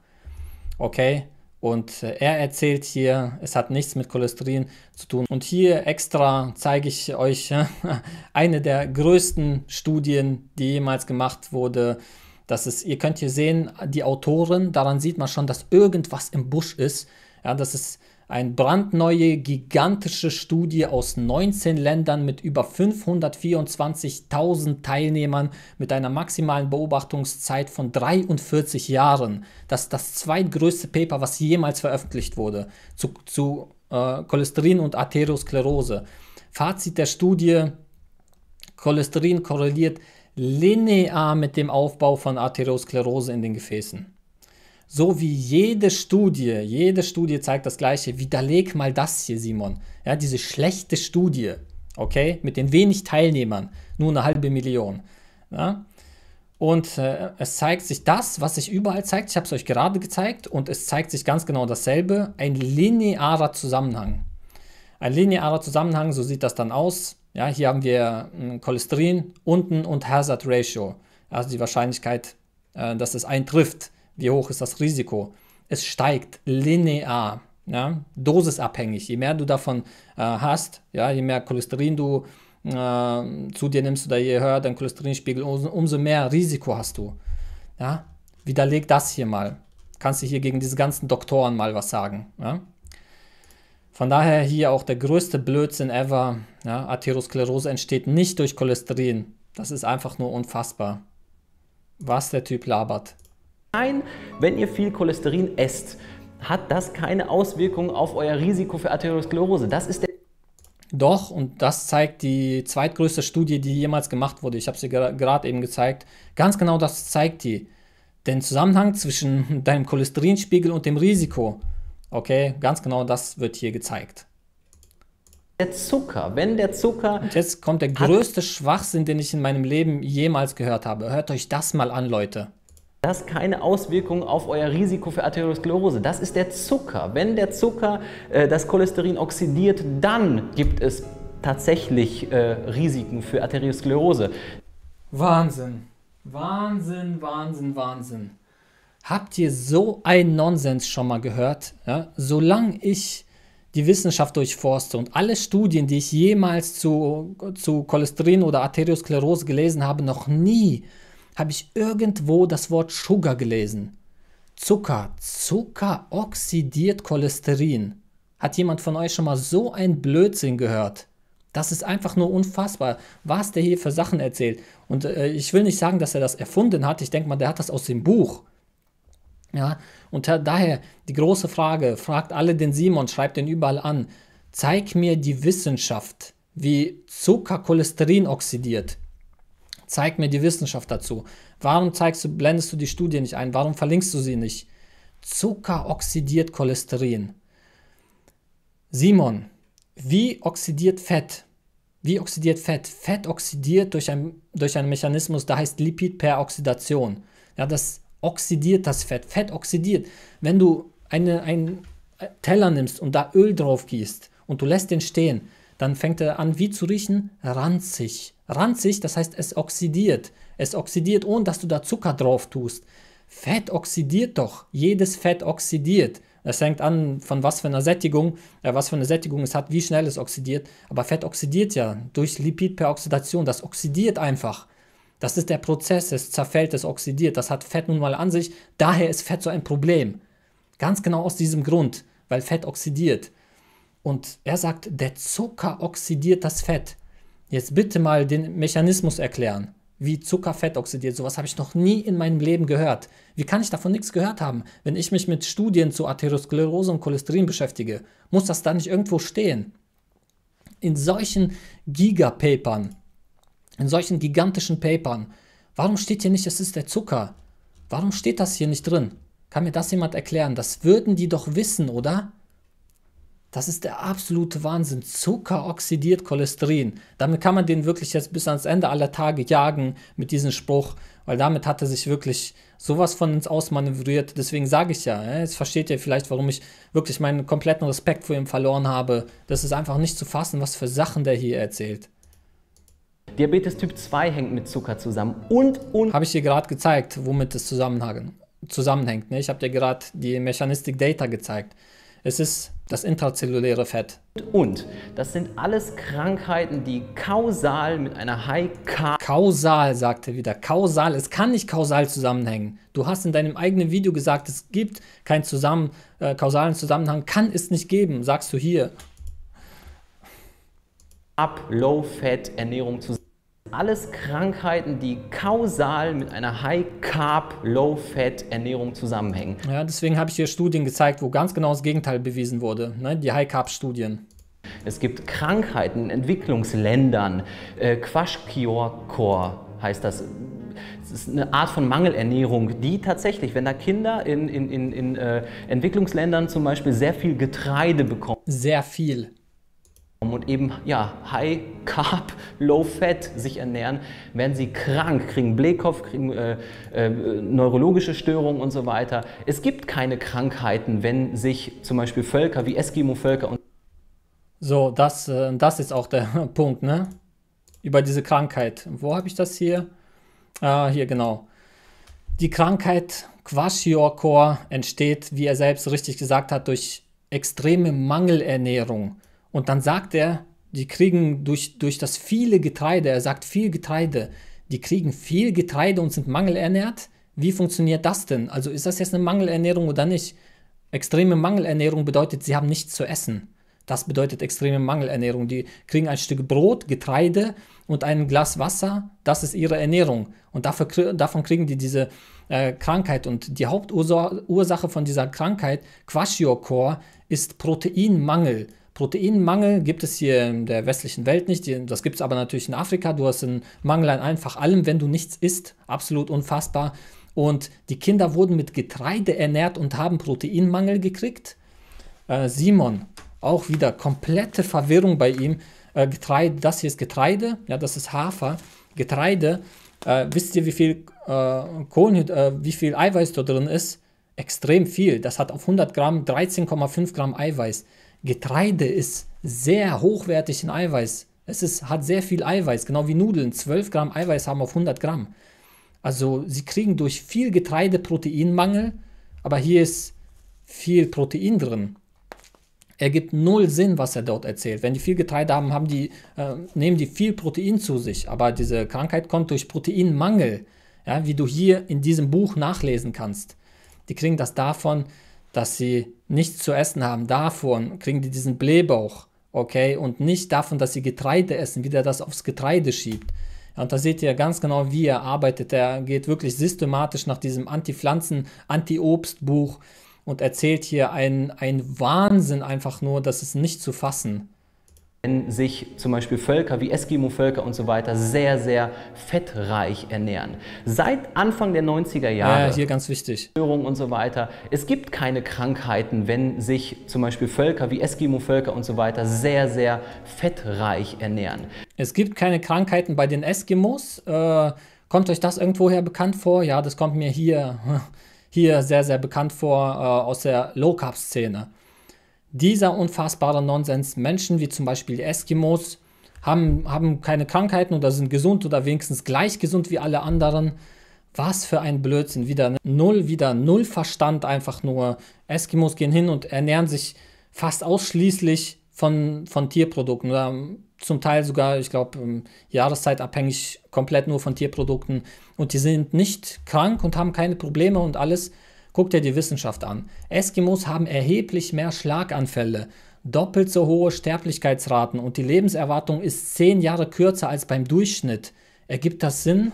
[SPEAKER 1] Okay, und äh, er erzählt hier, es hat nichts mit Cholesterin zu tun. Und hier extra zeige ich euch äh, eine der größten Studien, die jemals gemacht wurde. Das ist, ihr könnt hier sehen, die Autoren, daran sieht man schon, dass irgendwas im Busch ist. Ja, das ist eine brandneue, gigantische Studie aus 19 Ländern mit über 524.000 Teilnehmern mit einer maximalen Beobachtungszeit von 43 Jahren. Das ist das zweitgrößte Paper, was jemals veröffentlicht wurde zu, zu äh, Cholesterin und Arteriosklerose. Fazit der Studie, Cholesterin korreliert linear mit dem Aufbau von Arteriosklerose in den Gefäßen so wie jede Studie, jede Studie zeigt das Gleiche, widerleg mal das hier, Simon. Ja, diese schlechte Studie, okay, mit den wenig Teilnehmern, nur eine halbe Million. Ja? Und äh, es zeigt sich das, was sich überall zeigt, ich habe es euch gerade gezeigt, und es zeigt sich ganz genau dasselbe, ein linearer Zusammenhang. Ein linearer Zusammenhang, so sieht das dann aus. Ja, hier haben wir hm, Cholesterin unten und Hazard Ratio, also die Wahrscheinlichkeit, äh, dass es eintrifft. Wie hoch ist das Risiko? Es steigt linear, ja, dosisabhängig. Je mehr du davon äh, hast, ja, je mehr Cholesterin du äh, zu dir nimmst oder je höher dein Cholesterinspiegel, um, umso mehr Risiko hast du. Ja? Widerleg das hier mal. Kannst du hier gegen diese ganzen Doktoren mal was sagen. Ja? Von daher hier auch der größte Blödsinn ever. Ja? Arteriosklerose entsteht nicht durch Cholesterin. Das ist einfach nur unfassbar. Was der Typ labert. Nein, wenn ihr viel Cholesterin esst, hat das keine Auswirkung auf euer Risiko für Arteriosklerose. Das ist der doch, und das zeigt die zweitgrößte Studie, die jemals gemacht wurde. Ich habe sie gerade eben gezeigt. Ganz genau das zeigt die. Den Zusammenhang zwischen deinem Cholesterinspiegel und dem Risiko. Okay, ganz genau das wird hier gezeigt. Der Zucker, wenn der Zucker. Und jetzt kommt der größte Schwachsinn, den ich in meinem Leben jemals gehört habe. Hört euch das mal an, Leute das keine Auswirkungen auf euer Risiko für Arteriosklerose. Das ist der Zucker.
[SPEAKER 2] Wenn der Zucker äh, das Cholesterin oxidiert, dann gibt es tatsächlich
[SPEAKER 1] äh, Risiken für Arteriosklerose. Wahnsinn. Wahnsinn, Wahnsinn, Wahnsinn. Habt ihr so einen Nonsens schon mal gehört? Ja? Solange ich die Wissenschaft durchforste und alle Studien, die ich jemals zu, zu Cholesterin oder Arteriosklerose gelesen habe, noch nie habe ich irgendwo das Wort Sugar gelesen. Zucker, Zucker oxidiert Cholesterin. Hat jemand von euch schon mal so ein Blödsinn gehört? Das ist einfach nur unfassbar, was der hier für Sachen erzählt. Und äh, ich will nicht sagen, dass er das erfunden hat. Ich denke mal, der hat das aus dem Buch. Ja, und daher die große Frage, fragt alle den Simon, schreibt den überall an. Zeig mir die Wissenschaft, wie Zucker Cholesterin oxidiert. Zeig mir die Wissenschaft dazu. Warum zeigst du, blendest du die Studie nicht ein? Warum verlinkst du sie nicht? Zucker oxidiert Cholesterin. Simon, wie oxidiert Fett? Wie oxidiert Fett? Fett oxidiert durch, ein, durch einen Mechanismus, da heißt Lipidperoxidation. Ja, das oxidiert das Fett. Fett oxidiert. Wenn du eine, einen Teller nimmst und da Öl drauf gießt und du lässt den stehen, dann fängt er an, wie zu riechen? Ranzig, ranzig, das heißt, es oxidiert. Es oxidiert, ohne dass du da Zucker drauf tust. Fett oxidiert doch. Jedes Fett oxidiert. Es hängt an, von was für einer Sättigung, äh, was für eine Sättigung es hat, wie schnell es oxidiert. Aber Fett oxidiert ja durch Lipidperoxidation. Das oxidiert einfach. Das ist der Prozess. Es zerfällt, es oxidiert. Das hat Fett nun mal an sich. Daher ist Fett so ein Problem. Ganz genau aus diesem Grund, weil Fett oxidiert. Und er sagt, der Zucker oxidiert das Fett. Jetzt bitte mal den Mechanismus erklären. Wie Zucker Fett oxidiert, sowas habe ich noch nie in meinem Leben gehört. Wie kann ich davon nichts gehört haben? Wenn ich mich mit Studien zu Arteriosklerose und Cholesterin beschäftige, muss das da nicht irgendwo stehen? In solchen Gigapapern, in solchen gigantischen Papern, warum steht hier nicht, es ist der Zucker? Warum steht das hier nicht drin? Kann mir das jemand erklären? Das würden die doch wissen, oder? Das ist der absolute Wahnsinn. Zucker oxidiert Cholesterin. Damit kann man den wirklich jetzt bis ans Ende aller Tage jagen mit diesem Spruch, weil damit hat er sich wirklich sowas von ins Ausmanövriert. Deswegen sage ich ja, äh, jetzt versteht ihr vielleicht, warum ich wirklich meinen kompletten Respekt vor ihm verloren habe. Das ist einfach nicht zu fassen, was für Sachen der hier erzählt. Diabetes Typ 2 hängt mit Zucker zusammen und und. Habe ich dir gerade gezeigt, womit es zusammenhängt. Ne? Ich habe dir gerade die Mechanistik Data gezeigt. Es ist das intrazelluläre Fett. Und das sind alles Krankheiten, die kausal mit einer High K. Kausal, sagte wieder. Kausal, es kann nicht kausal zusammenhängen. Du hast in deinem eigenen Video gesagt, es gibt keinen zusammen, äh, kausalen Zusammenhang, kann es nicht geben, sagst du hier.
[SPEAKER 2] Ab Low-Fat-Ernährung zusammen alles Krankheiten, die kausal mit einer High-Carb,
[SPEAKER 1] Low-Fat-Ernährung zusammenhängen. Ja, deswegen habe ich hier Studien gezeigt, wo ganz genau das Gegenteil bewiesen wurde, ne? die High-Carb-Studien. Es gibt Krankheiten in Entwicklungsländern,
[SPEAKER 2] äh, Quashkiorkor heißt das, es ist eine Art von Mangelernährung, die tatsächlich, wenn da Kinder in, in, in, in äh, Entwicklungsländern zum Beispiel sehr viel Getreide bekommen. Sehr viel und eben ja, High Carb, Low Fat sich ernähren, werden sie krank, kriegen Blähkopf, kriegen äh, äh, neurologische Störungen und so weiter. Es gibt keine Krankheiten, wenn sich zum Beispiel
[SPEAKER 1] Völker wie Eskimo-Völker und so, das, äh, das ist auch der Punkt, ne? Über diese Krankheit. Wo habe ich das hier? Ah, hier genau. Die Krankheit Kwashiorkor entsteht, wie er selbst richtig gesagt hat, durch extreme Mangelernährung. Und dann sagt er, die kriegen durch, durch das viele Getreide, er sagt viel Getreide, die kriegen viel Getreide und sind mangelernährt. Wie funktioniert das denn? Also ist das jetzt eine Mangelernährung oder nicht? Extreme Mangelernährung bedeutet, sie haben nichts zu essen. Das bedeutet extreme Mangelernährung. Die kriegen ein Stück Brot, Getreide und ein Glas Wasser. Das ist ihre Ernährung. Und dafür, davon kriegen die diese äh, Krankheit. Und die Hauptursache von dieser Krankheit, Kwashiorkor, ist Proteinmangel. Proteinmangel gibt es hier in der westlichen Welt nicht. Das gibt es aber natürlich in Afrika. Du hast einen Mangel an einfach allem, wenn du nichts isst. Absolut unfassbar. Und die Kinder wurden mit Getreide ernährt und haben Proteinmangel gekriegt. Äh, Simon, auch wieder komplette Verwirrung bei ihm. Äh, Getreide, das hier ist Getreide, ja, das ist Hafer. Getreide, äh, wisst ihr, wie viel, äh, Kohlenhyd äh, wie viel Eiweiß da drin ist? Extrem viel. Das hat auf 100 Gramm 13,5 Gramm Eiweiß. Getreide ist sehr hochwertig in Eiweiß. Es ist, hat sehr viel Eiweiß, genau wie Nudeln. 12 Gramm Eiweiß haben auf 100 Gramm. Also sie kriegen durch viel Getreide Proteinmangel, aber hier ist viel Protein drin. Er gibt null Sinn, was er dort erzählt. Wenn die viel Getreide haben, haben die, äh, nehmen die viel Protein zu sich. Aber diese Krankheit kommt durch Proteinmangel, ja, wie du hier in diesem Buch nachlesen kannst. Die kriegen das davon, dass sie nichts zu essen haben, davon kriegen die diesen Blähbauch, okay? Und nicht davon, dass sie Getreide essen, wie der das aufs Getreide schiebt. Und da seht ihr ganz genau, wie er arbeitet. Er geht wirklich systematisch nach diesem Anti-Pflanzen, Anti-Obst-Buch und erzählt hier einen, Wahnsinn einfach nur, das ist nicht zu fassen
[SPEAKER 2] wenn sich zum Beispiel Völker wie Eskimo-Völker und so weiter sehr, sehr fettreich ernähren. Seit Anfang der 90er Jahre. Ja, hier ganz wichtig. und so weiter. Es gibt keine Krankheiten, wenn sich zum
[SPEAKER 1] Beispiel Völker wie Eskimo-Völker und so weiter sehr, sehr fettreich ernähren. Es gibt keine Krankheiten bei den Eskimos. Äh, kommt euch das irgendwoher bekannt vor? Ja, das kommt mir hier, hier sehr, sehr bekannt vor äh, aus der Low-Carb-Szene dieser unfassbare Nonsens, Menschen wie zum Beispiel Eskimos, haben, haben keine Krankheiten oder sind gesund oder wenigstens gleich gesund wie alle anderen. Was für ein Blödsinn. Wieder null, wieder null Verstand einfach nur. Eskimos gehen hin und ernähren sich fast ausschließlich von, von Tierprodukten oder ähm, zum Teil sogar, ich glaube, ähm, jahreszeitabhängig komplett nur von Tierprodukten. Und die sind nicht krank und haben keine Probleme und alles. Guck dir die Wissenschaft an. Eskimos haben erheblich mehr Schlaganfälle, doppelt so hohe Sterblichkeitsraten und die Lebenserwartung ist zehn Jahre kürzer als beim Durchschnitt. Ergibt das Sinn?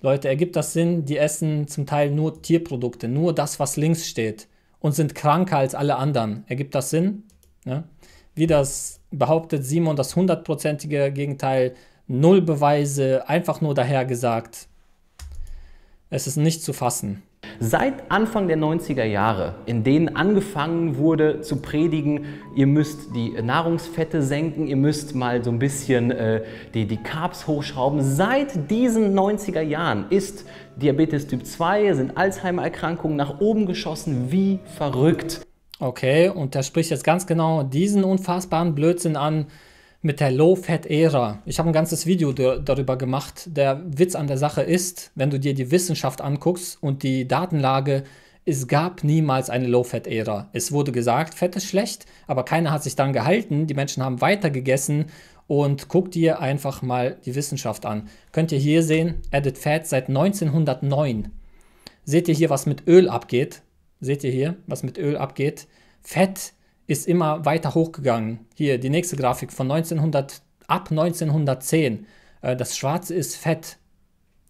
[SPEAKER 1] Leute, ergibt das Sinn? Die essen zum Teil nur Tierprodukte, nur das, was links steht und sind kranker als alle anderen. Ergibt das Sinn? Ja? Wie das behauptet Simon, das hundertprozentige Gegenteil, null Beweise, einfach nur dahergesagt. Es ist nicht zu fassen. Seit Anfang der 90er Jahre, in denen angefangen wurde
[SPEAKER 2] zu predigen, ihr müsst die Nahrungsfette senken, ihr müsst mal so ein bisschen äh, die, die Carbs hochschrauben, seit diesen 90er Jahren ist Diabetes
[SPEAKER 1] Typ 2, sind Alzheimer-Erkrankungen nach oben geschossen wie verrückt. Okay, und das spricht jetzt ganz genau diesen unfassbaren Blödsinn an, mit der Low-Fat-Ära. Ich habe ein ganzes Video darüber gemacht. Der Witz an der Sache ist, wenn du dir die Wissenschaft anguckst und die Datenlage, es gab niemals eine Low-Fat-Ära. Es wurde gesagt, Fett ist schlecht, aber keiner hat sich dann gehalten. Die Menschen haben weiter gegessen und guck dir einfach mal die Wissenschaft an. Könnt ihr hier sehen, Added Fat seit 1909. Seht ihr hier, was mit Öl abgeht? Seht ihr hier, was mit Öl abgeht? Fett ist immer weiter hochgegangen. Hier die nächste Grafik von 1900 ab 1910. Äh, das Schwarze ist Fett.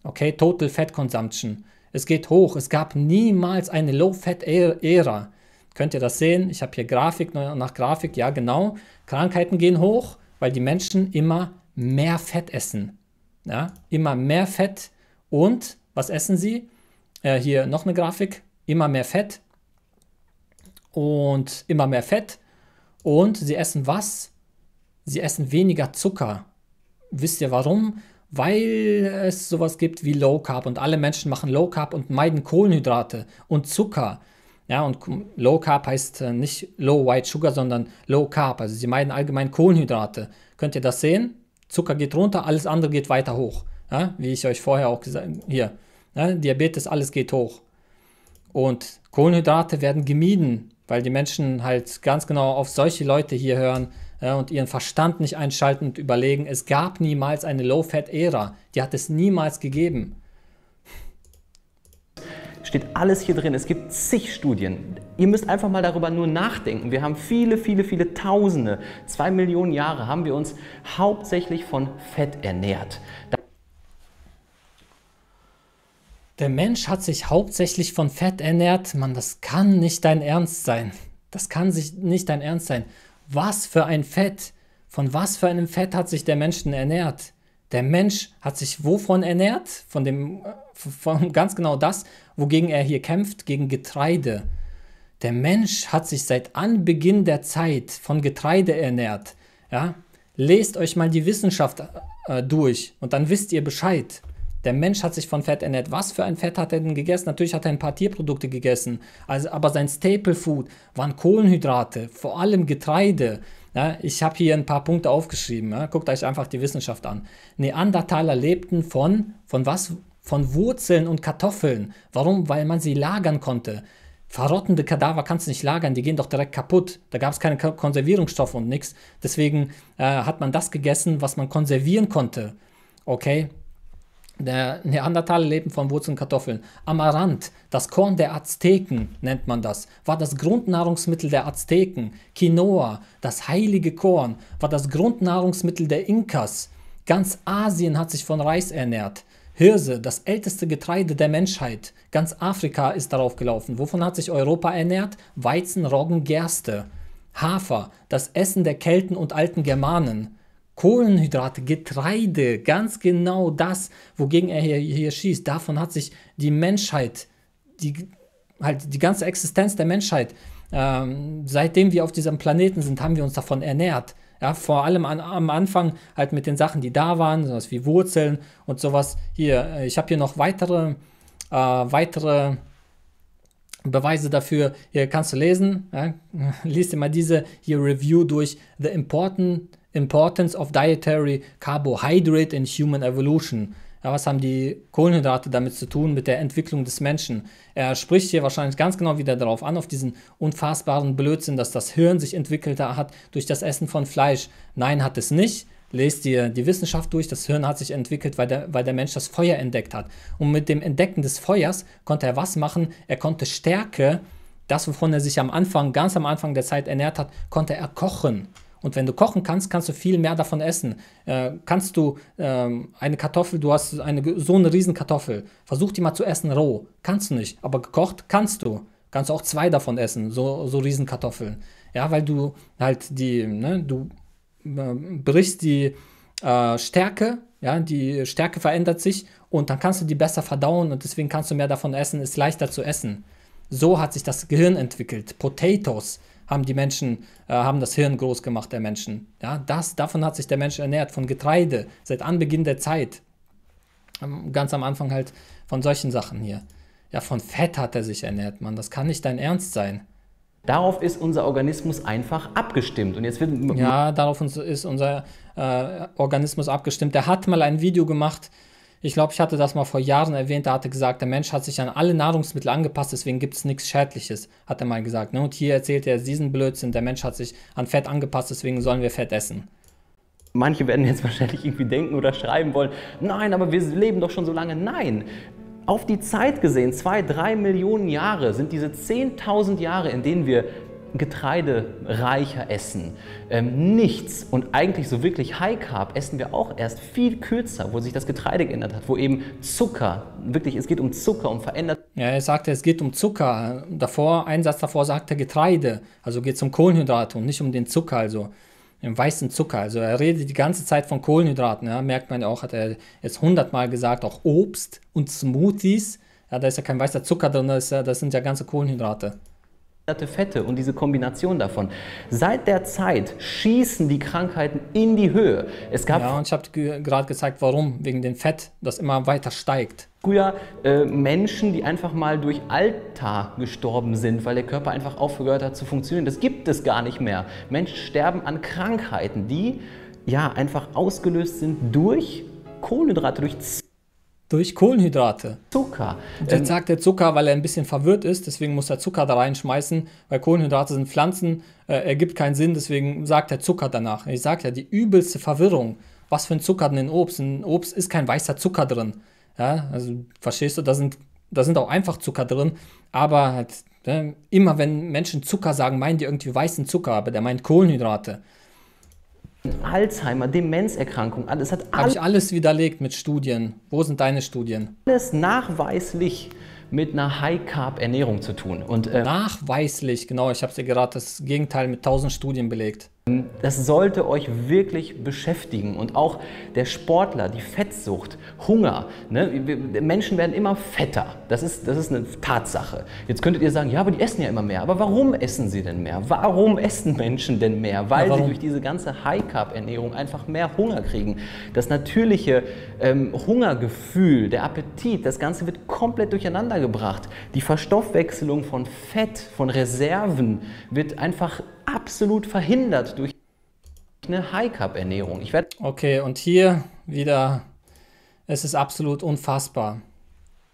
[SPEAKER 1] Okay, Total Fat Consumption. Es geht hoch. Es gab niemals eine Low-Fat-Ära. Könnt ihr das sehen? Ich habe hier Grafik nach Grafik. Ja, genau. Krankheiten gehen hoch, weil die Menschen immer mehr Fett essen. Ja, immer mehr Fett. Und was essen sie? Äh, hier noch eine Grafik. Immer mehr Fett, und immer mehr Fett. Und sie essen was? Sie essen weniger Zucker. Wisst ihr warum? Weil es sowas gibt wie Low Carb und alle Menschen machen Low Carb und meiden Kohlenhydrate und Zucker. Ja, und Low Carb heißt äh, nicht Low White Sugar, sondern Low Carb. Also sie meiden allgemein Kohlenhydrate. Könnt ihr das sehen? Zucker geht runter, alles andere geht weiter hoch. Ja, wie ich euch vorher auch gesagt habe, hier. Ja, Diabetes, alles geht hoch. Und Kohlenhydrate werden gemieden weil die Menschen halt ganz genau auf solche Leute hier hören äh, und ihren Verstand nicht einschalten und überlegen, es gab niemals eine Low-Fat-Ära, die hat es niemals gegeben. Steht alles hier drin, es gibt zig Studien. Ihr müsst einfach mal darüber nur nachdenken.
[SPEAKER 2] Wir haben viele, viele, viele Tausende, zwei Millionen Jahre haben wir uns hauptsächlich von
[SPEAKER 1] Fett ernährt. Der Mensch hat sich hauptsächlich von Fett ernährt. Mann, das kann nicht dein Ernst sein. Das kann sich nicht dein Ernst sein. Was für ein Fett? Von was für einem Fett hat sich der Mensch ernährt? Der Mensch hat sich wovon ernährt? Von dem, äh, von ganz genau das, wogegen er hier kämpft, gegen Getreide. Der Mensch hat sich seit Anbeginn der Zeit von Getreide ernährt. Ja? Lest euch mal die Wissenschaft äh, äh durch und dann wisst ihr Bescheid. Der Mensch hat sich von Fett ernährt. Was für ein Fett hat er denn gegessen? Natürlich hat er ein paar Tierprodukte gegessen, also, aber sein Staple Food waren Kohlenhydrate, vor allem Getreide. Ja, ich habe hier ein paar Punkte aufgeschrieben. Ja. Guckt euch einfach die Wissenschaft an. Neandertaler lebten von, von was? Von Wurzeln und Kartoffeln. Warum? Weil man sie lagern konnte. Verrottende Kadaver kannst du nicht lagern, die gehen doch direkt kaputt. Da gab es keine Konservierungsstoffe und nichts. Deswegen äh, hat man das gegessen, was man konservieren konnte. Okay, der ne, Neandertaler leben von Wurzeln und Kartoffeln. Amaranth, das Korn der Azteken nennt man das, war das Grundnahrungsmittel der Azteken. Quinoa, das heilige Korn, war das Grundnahrungsmittel der Inkas. Ganz Asien hat sich von Reis ernährt. Hirse, das älteste Getreide der Menschheit. Ganz Afrika ist darauf gelaufen. Wovon hat sich Europa ernährt? Weizen, Roggen, Gerste. Hafer, das Essen der Kelten und alten Germanen. Kohlenhydrate, Getreide, ganz genau das, wogegen er hier, hier schießt. Davon hat sich die Menschheit, die, halt die ganze Existenz der Menschheit, ähm, seitdem wir auf diesem Planeten sind, haben wir uns davon ernährt. Ja, vor allem an, am Anfang halt mit den Sachen, die da waren, sowas wie Wurzeln und sowas. Hier, äh, ich habe hier noch weitere, äh, weitere Beweise dafür. Hier kannst du lesen. Ja? Lies dir mal diese hier Review durch. The Important Importance of Dietary Carbohydrate in Human Evolution. Ja, was haben die Kohlenhydrate damit zu tun mit der Entwicklung des Menschen? Er spricht hier wahrscheinlich ganz genau wieder darauf an, auf diesen unfassbaren Blödsinn, dass das Hirn sich entwickelt hat durch das Essen von Fleisch. Nein, hat es nicht. Lest dir die Wissenschaft durch, das Hirn hat sich entwickelt, weil der, weil der Mensch das Feuer entdeckt hat. Und mit dem Entdecken des Feuers konnte er was machen? Er konnte Stärke, das, wovon er sich am Anfang, ganz am Anfang der Zeit ernährt hat, konnte er kochen. Und wenn du kochen kannst, kannst du viel mehr davon essen. Äh, kannst du ähm, eine Kartoffel, du hast eine, so eine Riesenkartoffel, versuch die mal zu essen roh. Kannst du nicht, aber gekocht kannst du. Kannst du auch zwei davon essen, so, so Riesenkartoffeln. Ja, weil du halt die, ne, du äh, brichst die äh, Stärke, ja, die Stärke verändert sich und dann kannst du die besser verdauen und deswegen kannst du mehr davon essen, ist leichter zu essen. So hat sich das Gehirn entwickelt. Potatoes haben die Menschen, äh, haben das Hirn groß gemacht der Menschen. Ja, das, davon hat sich der Mensch ernährt, von Getreide, seit Anbeginn der Zeit. Ähm, ganz am Anfang halt von solchen Sachen hier. Ja, von Fett hat er sich ernährt, Mann. Das kann nicht dein Ernst sein. Darauf ist unser Organismus einfach abgestimmt. Und jetzt wird ja, darauf ist unser äh, Organismus abgestimmt. Er hat mal ein Video gemacht, ich glaube, ich hatte das mal vor Jahren erwähnt, da hatte gesagt, der Mensch hat sich an alle Nahrungsmittel angepasst, deswegen gibt es nichts Schädliches, hat er mal gesagt. Ne? Und hier erzählt er diesen Blödsinn, der Mensch hat sich an Fett angepasst, deswegen sollen wir Fett essen.
[SPEAKER 2] Manche werden jetzt wahrscheinlich irgendwie denken oder schreiben wollen, nein, aber wir leben doch schon so lange. Nein, auf die Zeit gesehen, zwei, drei Millionen Jahre, sind diese 10.000 Jahre, in denen wir getreidereicher essen, ähm, nichts und eigentlich so wirklich High Carb essen wir auch
[SPEAKER 1] erst viel kürzer, wo sich das Getreide geändert hat, wo eben Zucker, wirklich, es geht um Zucker, um verändert. Ja, er sagte, es geht um Zucker. Davor, ein Satz davor sagte Getreide, also geht es um Kohlenhydrate und nicht um den Zucker, also im weißen Zucker. Also er redet die ganze Zeit von Kohlenhydraten, ja, merkt man ja auch, hat er jetzt hundertmal gesagt, auch Obst und Smoothies. Ja, da ist ja kein weißer Zucker drin, das sind ja ganze Kohlenhydrate. Fette und diese Kombination davon.
[SPEAKER 2] Seit der Zeit schießen die Krankheiten in die Höhe. Es gab ja, und ich habe gerade gezeigt, warum. Wegen dem Fett, das immer weiter steigt. Früher äh, Menschen, die einfach mal durch Alter gestorben sind, weil der Körper einfach aufgehört hat zu funktionieren. Das gibt es gar nicht mehr. Menschen sterben an Krankheiten, die ja einfach ausgelöst sind
[SPEAKER 1] durch Kohlenhydrate, durch Z durch Kohlenhydrate. Zucker. Und jetzt ähm, sagt der Zucker, weil er ein bisschen verwirrt ist, deswegen muss er Zucker da reinschmeißen, weil Kohlenhydrate sind Pflanzen, äh, ergibt keinen Sinn, deswegen sagt der Zucker danach. Ich sage ja, die übelste Verwirrung. Was für ein Zucker denn in Obst? In Obst ist kein weißer Zucker drin. Ja, also verstehst du, da sind, da sind auch einfach Zucker drin, aber halt, äh, immer wenn Menschen Zucker sagen, meinen die irgendwie weißen Zucker, aber der meint Kohlenhydrate. Alzheimer, Demenzerkrankung, alles hat alles. Habe ich alles widerlegt mit Studien. Wo sind deine Studien? Alles nachweislich mit einer High-Carb-Ernährung zu tun. Und, äh, nachweislich, genau. Ich habe dir gerade das Gegenteil
[SPEAKER 2] mit 1000 Studien belegt. Das sollte euch wirklich beschäftigen und auch der Sportler, die Fettsucht, Hunger. Ne? Menschen werden immer fetter. Das ist, das ist eine Tatsache. Jetzt könntet ihr sagen, ja, aber die essen ja immer mehr. Aber warum essen sie denn mehr? Warum essen Menschen denn mehr? Weil sie durch diese ganze High-Carb-Ernährung einfach mehr Hunger kriegen. Das natürliche ähm, Hungergefühl, der Appetit, das Ganze wird komplett durcheinander gebracht. Die Verstoffwechselung von Fett, von Reserven wird einfach
[SPEAKER 1] absolut verhindert durch eine High-Carb-Ernährung. Ich werde okay, und hier wieder, es ist absolut unfassbar.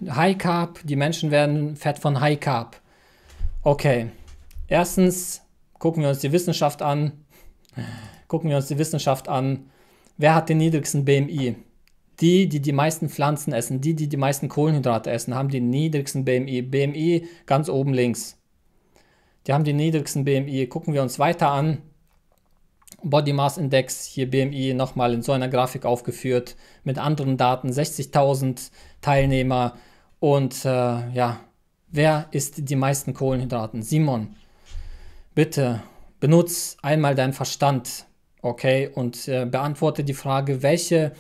[SPEAKER 1] High Carb, die Menschen werden fett von High Carb. Okay, erstens gucken wir uns die Wissenschaft an. Gucken wir uns die Wissenschaft an. Wer hat den niedrigsten BMI? Die, die die meisten Pflanzen essen, die, die die meisten Kohlenhydrate essen, haben den niedrigsten BMI. BMI ganz oben links. Die haben den niedrigsten BMI. Gucken wir uns weiter an. Body Mass Index, hier BMI nochmal in so einer Grafik aufgeführt, mit anderen Daten, 60.000 Teilnehmer und äh, ja, wer isst die meisten Kohlenhydraten? Simon, bitte benutze einmal deinen Verstand, okay, und äh, beantworte die Frage, welche,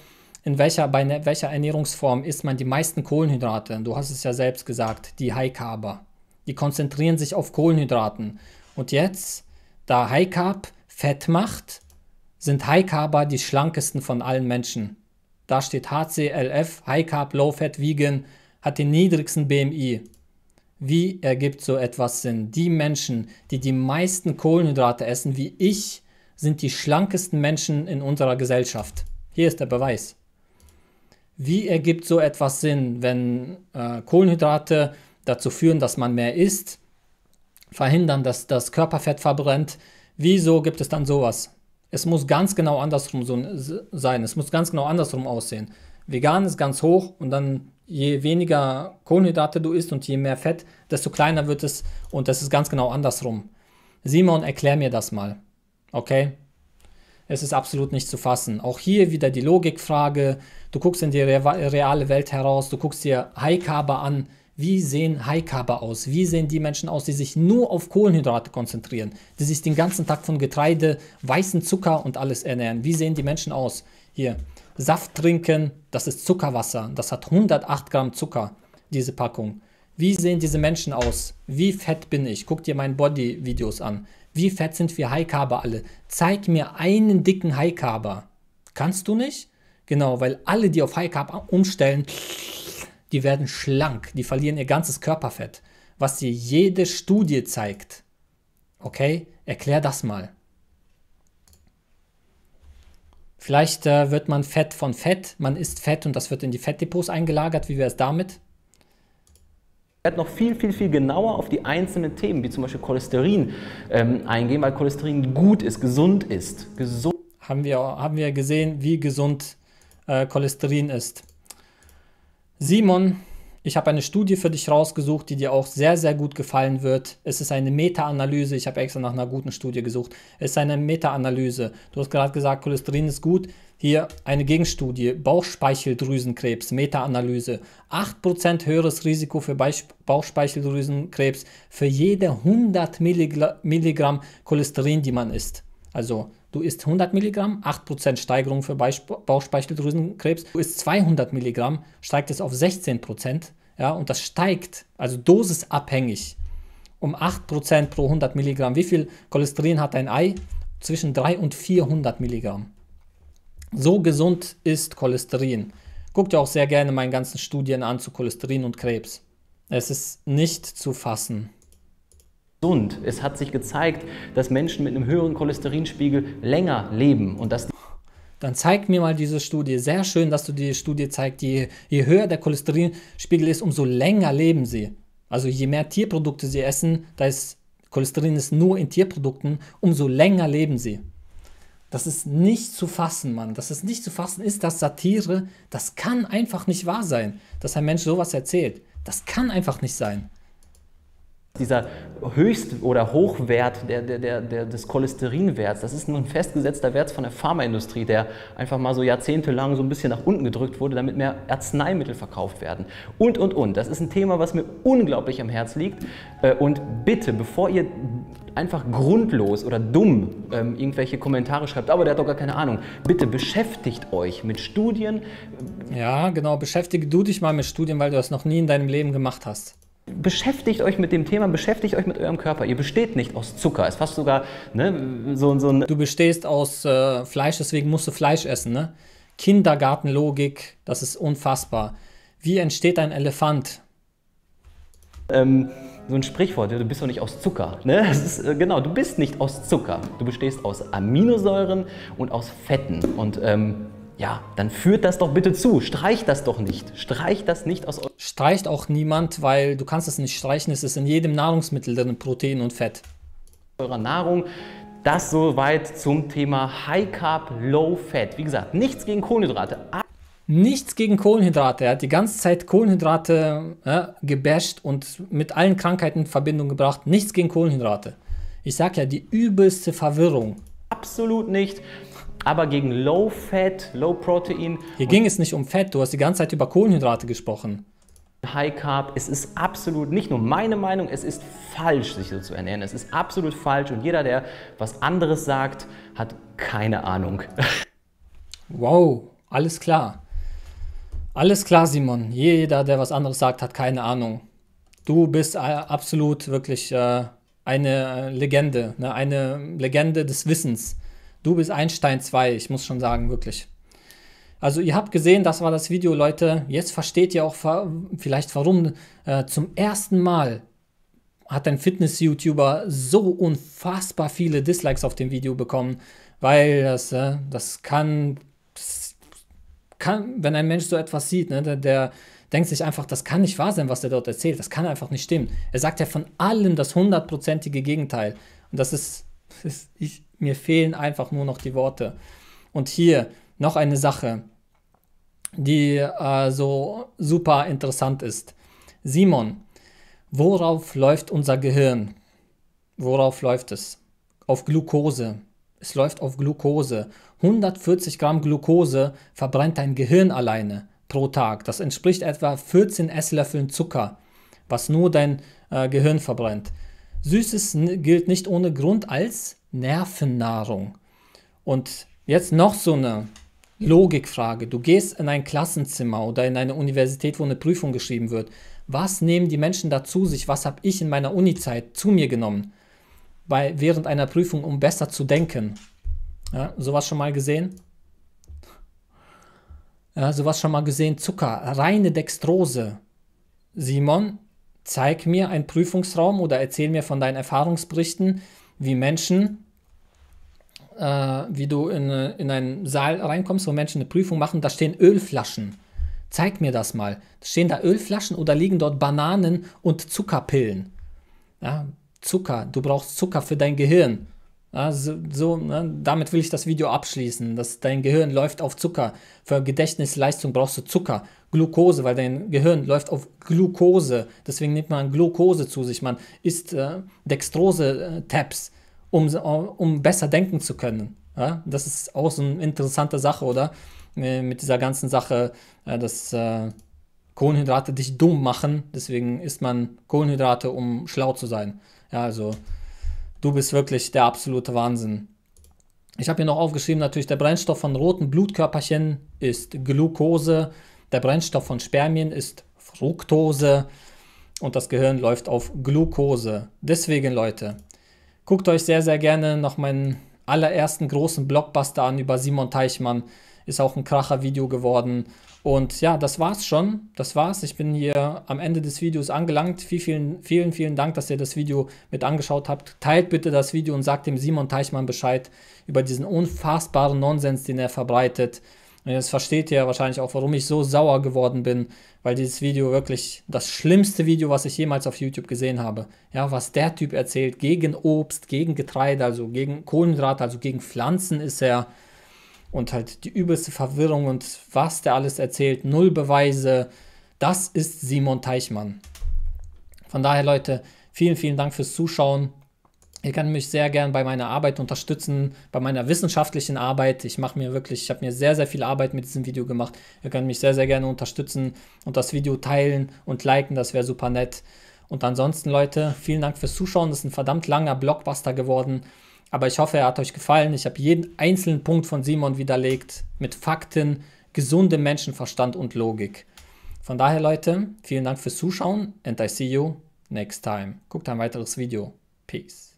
[SPEAKER 1] in welcher, bei ne, welcher Ernährungsform isst man die meisten Kohlenhydrate? Du hast es ja selbst gesagt, die High Carber. Die konzentrieren sich auf Kohlenhydraten. Und jetzt, da High Carb Fett macht, sind High Carber die schlankesten von allen Menschen. Da steht HCLF, High Carb, Low Fat, Vegan, hat den niedrigsten BMI. Wie ergibt so etwas Sinn? Die Menschen, die die meisten Kohlenhydrate essen, wie ich, sind die schlankesten Menschen in unserer Gesellschaft. Hier ist der Beweis. Wie ergibt so etwas Sinn, wenn äh, Kohlenhydrate dazu führen, dass man mehr isst, verhindern, dass das Körperfett verbrennt. Wieso gibt es dann sowas? Es muss ganz genau andersrum so sein. Es muss ganz genau andersrum aussehen. Vegan ist ganz hoch und dann je weniger Kohlenhydrate du isst und je mehr Fett, desto kleiner wird es und das ist ganz genau andersrum. Simon, erklär mir das mal. Okay? Es ist absolut nicht zu fassen. Auch hier wieder die Logikfrage. Du guckst in die reale Welt heraus, du guckst dir High Carb an, wie sehen High-Carber aus? Wie sehen die Menschen aus, die sich nur auf Kohlenhydrate konzentrieren, die sich den ganzen Tag von Getreide, weißen Zucker und alles ernähren? Wie sehen die Menschen aus? Hier, Saft trinken, das ist Zuckerwasser, das hat 108 Gramm Zucker, diese Packung. Wie sehen diese Menschen aus? Wie fett bin ich? Guck dir meine Body-Videos an. Wie fett sind wir High-Carber alle? Zeig mir einen dicken High-Carber. Kannst du nicht? Genau, weil alle, die auf High Carb umstellen, die werden schlank, die verlieren ihr ganzes Körperfett, was dir jede Studie zeigt. Okay, erklär das mal. Vielleicht äh, wird man Fett von Fett, man isst Fett und das wird in die Fettdepots eingelagert. Wie wäre es damit?
[SPEAKER 2] werde noch viel, viel, viel genauer auf die einzelnen Themen, wie zum Beispiel Cholesterin, ähm, eingehen, weil
[SPEAKER 1] Cholesterin gut ist, gesund ist. Gesund haben, wir, haben wir gesehen, wie gesund äh, Cholesterin ist. Simon, ich habe eine Studie für dich rausgesucht, die dir auch sehr, sehr gut gefallen wird. Es ist eine Meta-Analyse. Ich habe extra nach einer guten Studie gesucht. Es ist eine Meta-Analyse. Du hast gerade gesagt, Cholesterin ist gut. Hier eine Gegenstudie. Bauchspeicheldrüsenkrebs, Meta-Analyse. 8% höheres Risiko für Bauchspeicheldrüsenkrebs für jede 100 Milligramm Cholesterin, die man isst. Also Du isst 100 Milligramm, 8% Steigerung für Bauchspeicheldrüsenkrebs. Du isst 200 Milligramm, steigt es auf 16%. Ja, und das steigt, also dosisabhängig, um 8% pro 100 Milligramm. Wie viel Cholesterin hat ein Ei? Zwischen 3 und 400 Milligramm. So gesund ist Cholesterin. Guck dir auch sehr gerne meinen ganzen Studien an zu Cholesterin und Krebs. Es ist nicht zu fassen gesund. Es hat sich gezeigt, dass Menschen mit einem höheren Cholesterinspiegel länger leben und dass dann zeig mir mal diese Studie. Sehr schön, dass du die Studie zeigst. Je, je höher der Cholesterinspiegel ist, umso länger leben sie. Also je mehr Tierprodukte sie essen, da ist Cholesterin ist nur in Tierprodukten, umso länger leben sie. Das ist nicht zu fassen, Mann. Das ist nicht zu fassen. Ist das Satire? Das kann einfach nicht wahr sein, dass ein Mensch sowas erzählt. Das kann einfach nicht sein. Dieser Höchst- oder Hochwert der, der, der, des
[SPEAKER 2] Cholesterinwerts, das ist ein festgesetzter Wert von der Pharmaindustrie, der einfach mal so jahrzehntelang so ein bisschen nach unten gedrückt wurde, damit mehr Arzneimittel verkauft werden. Und, und, und. Das ist ein Thema, was mir unglaublich am Herz liegt. Äh, und bitte, bevor ihr einfach grundlos oder
[SPEAKER 1] dumm ähm, irgendwelche Kommentare schreibt, aber der hat doch gar keine Ahnung. Bitte beschäftigt euch mit Studien. Ja, genau, beschäftige du dich mal mit Studien, weil du das noch nie in deinem Leben gemacht hast. Beschäftigt euch mit dem Thema, beschäftigt euch mit eurem Körper. Ihr besteht nicht aus Zucker. Es fast sogar ne, so, so ein. Du bestehst aus äh, Fleisch, deswegen musst du Fleisch essen. Ne? Kindergartenlogik, das ist unfassbar. Wie entsteht ein Elefant? Ähm, so ein Sprichwort, du bist doch nicht aus Zucker. Ne? Ist, äh, genau, du bist nicht aus
[SPEAKER 2] Zucker. Du bestehst aus Aminosäuren und aus Fetten. Und ähm, ja, dann
[SPEAKER 1] führt das doch bitte zu. Streicht das doch nicht. Streicht das nicht aus. Streicht auch niemand, weil du kannst es nicht streichen. Es ist in jedem Nahrungsmittel drin Protein und Fett. Eurer Nahrung.
[SPEAKER 2] Das soweit zum Thema High Carb, Low Fat. Wie gesagt, nichts gegen Kohlenhydrate. Ah.
[SPEAKER 1] Nichts gegen Kohlenhydrate. Er hat die ganze Zeit Kohlenhydrate ja, äh, gebasht und mit allen Krankheiten in Verbindung gebracht. Nichts gegen Kohlenhydrate. Ich sag ja, die übelste Verwirrung. Absolut nicht aber gegen Low Fat, Low Protein. Hier ging es nicht um Fett, du hast die ganze Zeit über Kohlenhydrate gesprochen. High Carb, es ist
[SPEAKER 2] absolut nicht nur meine Meinung, es ist falsch, sich so zu ernähren. Es ist absolut falsch und jeder, der
[SPEAKER 1] was anderes sagt, hat keine Ahnung. Wow, alles klar. Alles klar, Simon. Jeder, der was anderes sagt, hat keine Ahnung. Du bist äh, absolut wirklich äh, eine Legende, ne? eine Legende des Wissens. Du bist Einstein 2, ich muss schon sagen, wirklich. Also ihr habt gesehen, das war das Video, Leute. Jetzt versteht ihr auch vielleicht, warum äh, zum ersten Mal hat ein Fitness-YouTuber so unfassbar viele Dislikes auf dem Video bekommen, weil das, äh, das kann, kann, wenn ein Mensch so etwas sieht, ne, der, der denkt sich einfach, das kann nicht wahr sein, was er dort erzählt. Das kann einfach nicht stimmen. Er sagt ja von allem das hundertprozentige Gegenteil. Und das ist, ist ich, mir fehlen einfach nur noch die Worte. Und hier noch eine Sache, die äh, so super interessant ist. Simon, worauf läuft unser Gehirn? Worauf läuft es? Auf Glucose. Es läuft auf Glucose. 140 Gramm Glucose verbrennt dein Gehirn alleine pro Tag. Das entspricht etwa 14 Esslöffeln Zucker, was nur dein äh, Gehirn verbrennt. Süßes gilt nicht ohne Grund als Nervennahrung. Und jetzt noch so eine Logikfrage. Du gehst in ein Klassenzimmer oder in eine Universität, wo eine Prüfung geschrieben wird. Was nehmen die Menschen da zu sich? Was habe ich in meiner Uni-Zeit zu mir genommen? Bei, während einer Prüfung, um besser zu denken. Ja, sowas schon mal gesehen? Ja, sowas schon mal gesehen? Zucker, reine Dextrose. Simon, zeig mir einen Prüfungsraum oder erzähl mir von deinen Erfahrungsberichten, wie Menschen äh, wie du in, äh, in einen Saal reinkommst, wo Menschen eine Prüfung machen, da stehen Ölflaschen. Zeig mir das mal. Stehen da Ölflaschen oder liegen dort Bananen und Zuckerpillen? Ja, Zucker, du brauchst Zucker für dein Gehirn. Ja, so, so ne? damit will ich das Video abschließen, dass dein Gehirn läuft auf Zucker. Für Gedächtnisleistung brauchst du Zucker, Glucose, weil dein Gehirn läuft auf Glucose. Deswegen nimmt man Glucose zu sich, man isst äh, Dextrose-Tabs. Äh, um, um besser denken zu können. Ja? Das ist auch so eine interessante Sache, oder? Äh, mit dieser ganzen Sache, äh, dass äh, Kohlenhydrate dich dumm machen. Deswegen isst man Kohlenhydrate, um schlau zu sein. Ja, also du bist wirklich der absolute Wahnsinn. Ich habe hier noch aufgeschrieben, natürlich der Brennstoff von roten Blutkörperchen ist Glucose, der Brennstoff von Spermien ist Fructose und das Gehirn läuft auf Glucose. Deswegen Leute, Guckt euch sehr, sehr gerne noch meinen allerersten großen Blockbuster an über Simon Teichmann. Ist auch ein kracher Video geworden. Und ja, das war's schon. Das war's. Ich bin hier am Ende des Videos angelangt. Vielen, vielen, vielen vielen Dank, dass ihr das Video mit angeschaut habt. Teilt bitte das Video und sagt dem Simon Teichmann Bescheid über diesen unfassbaren Nonsens, den er verbreitet. Und jetzt versteht ihr wahrscheinlich auch, warum ich so sauer geworden bin, weil dieses Video wirklich das schlimmste Video, was ich jemals auf YouTube gesehen habe. Ja, was der Typ erzählt, gegen Obst, gegen Getreide, also gegen Kohlenhydrate, also gegen Pflanzen ist er. Und halt die übelste Verwirrung und was der alles erzählt, null Beweise. Das ist Simon Teichmann. Von daher, Leute, vielen, vielen Dank fürs Zuschauen. Ihr könnt mich sehr gern bei meiner Arbeit unterstützen, bei meiner wissenschaftlichen Arbeit. Ich mache mir wirklich, ich habe mir sehr, sehr viel Arbeit mit diesem Video gemacht. Ihr könnt mich sehr, sehr gerne unterstützen und das Video teilen und liken, das wäre super nett. Und ansonsten, Leute, vielen Dank fürs Zuschauen. Das ist ein verdammt langer Blockbuster geworden. Aber ich hoffe, er hat euch gefallen. Ich habe jeden einzelnen Punkt von Simon widerlegt mit Fakten, gesundem Menschenverstand und Logik. Von daher, Leute, vielen Dank fürs Zuschauen and I see you next time. Guckt ein weiteres Video. Peace.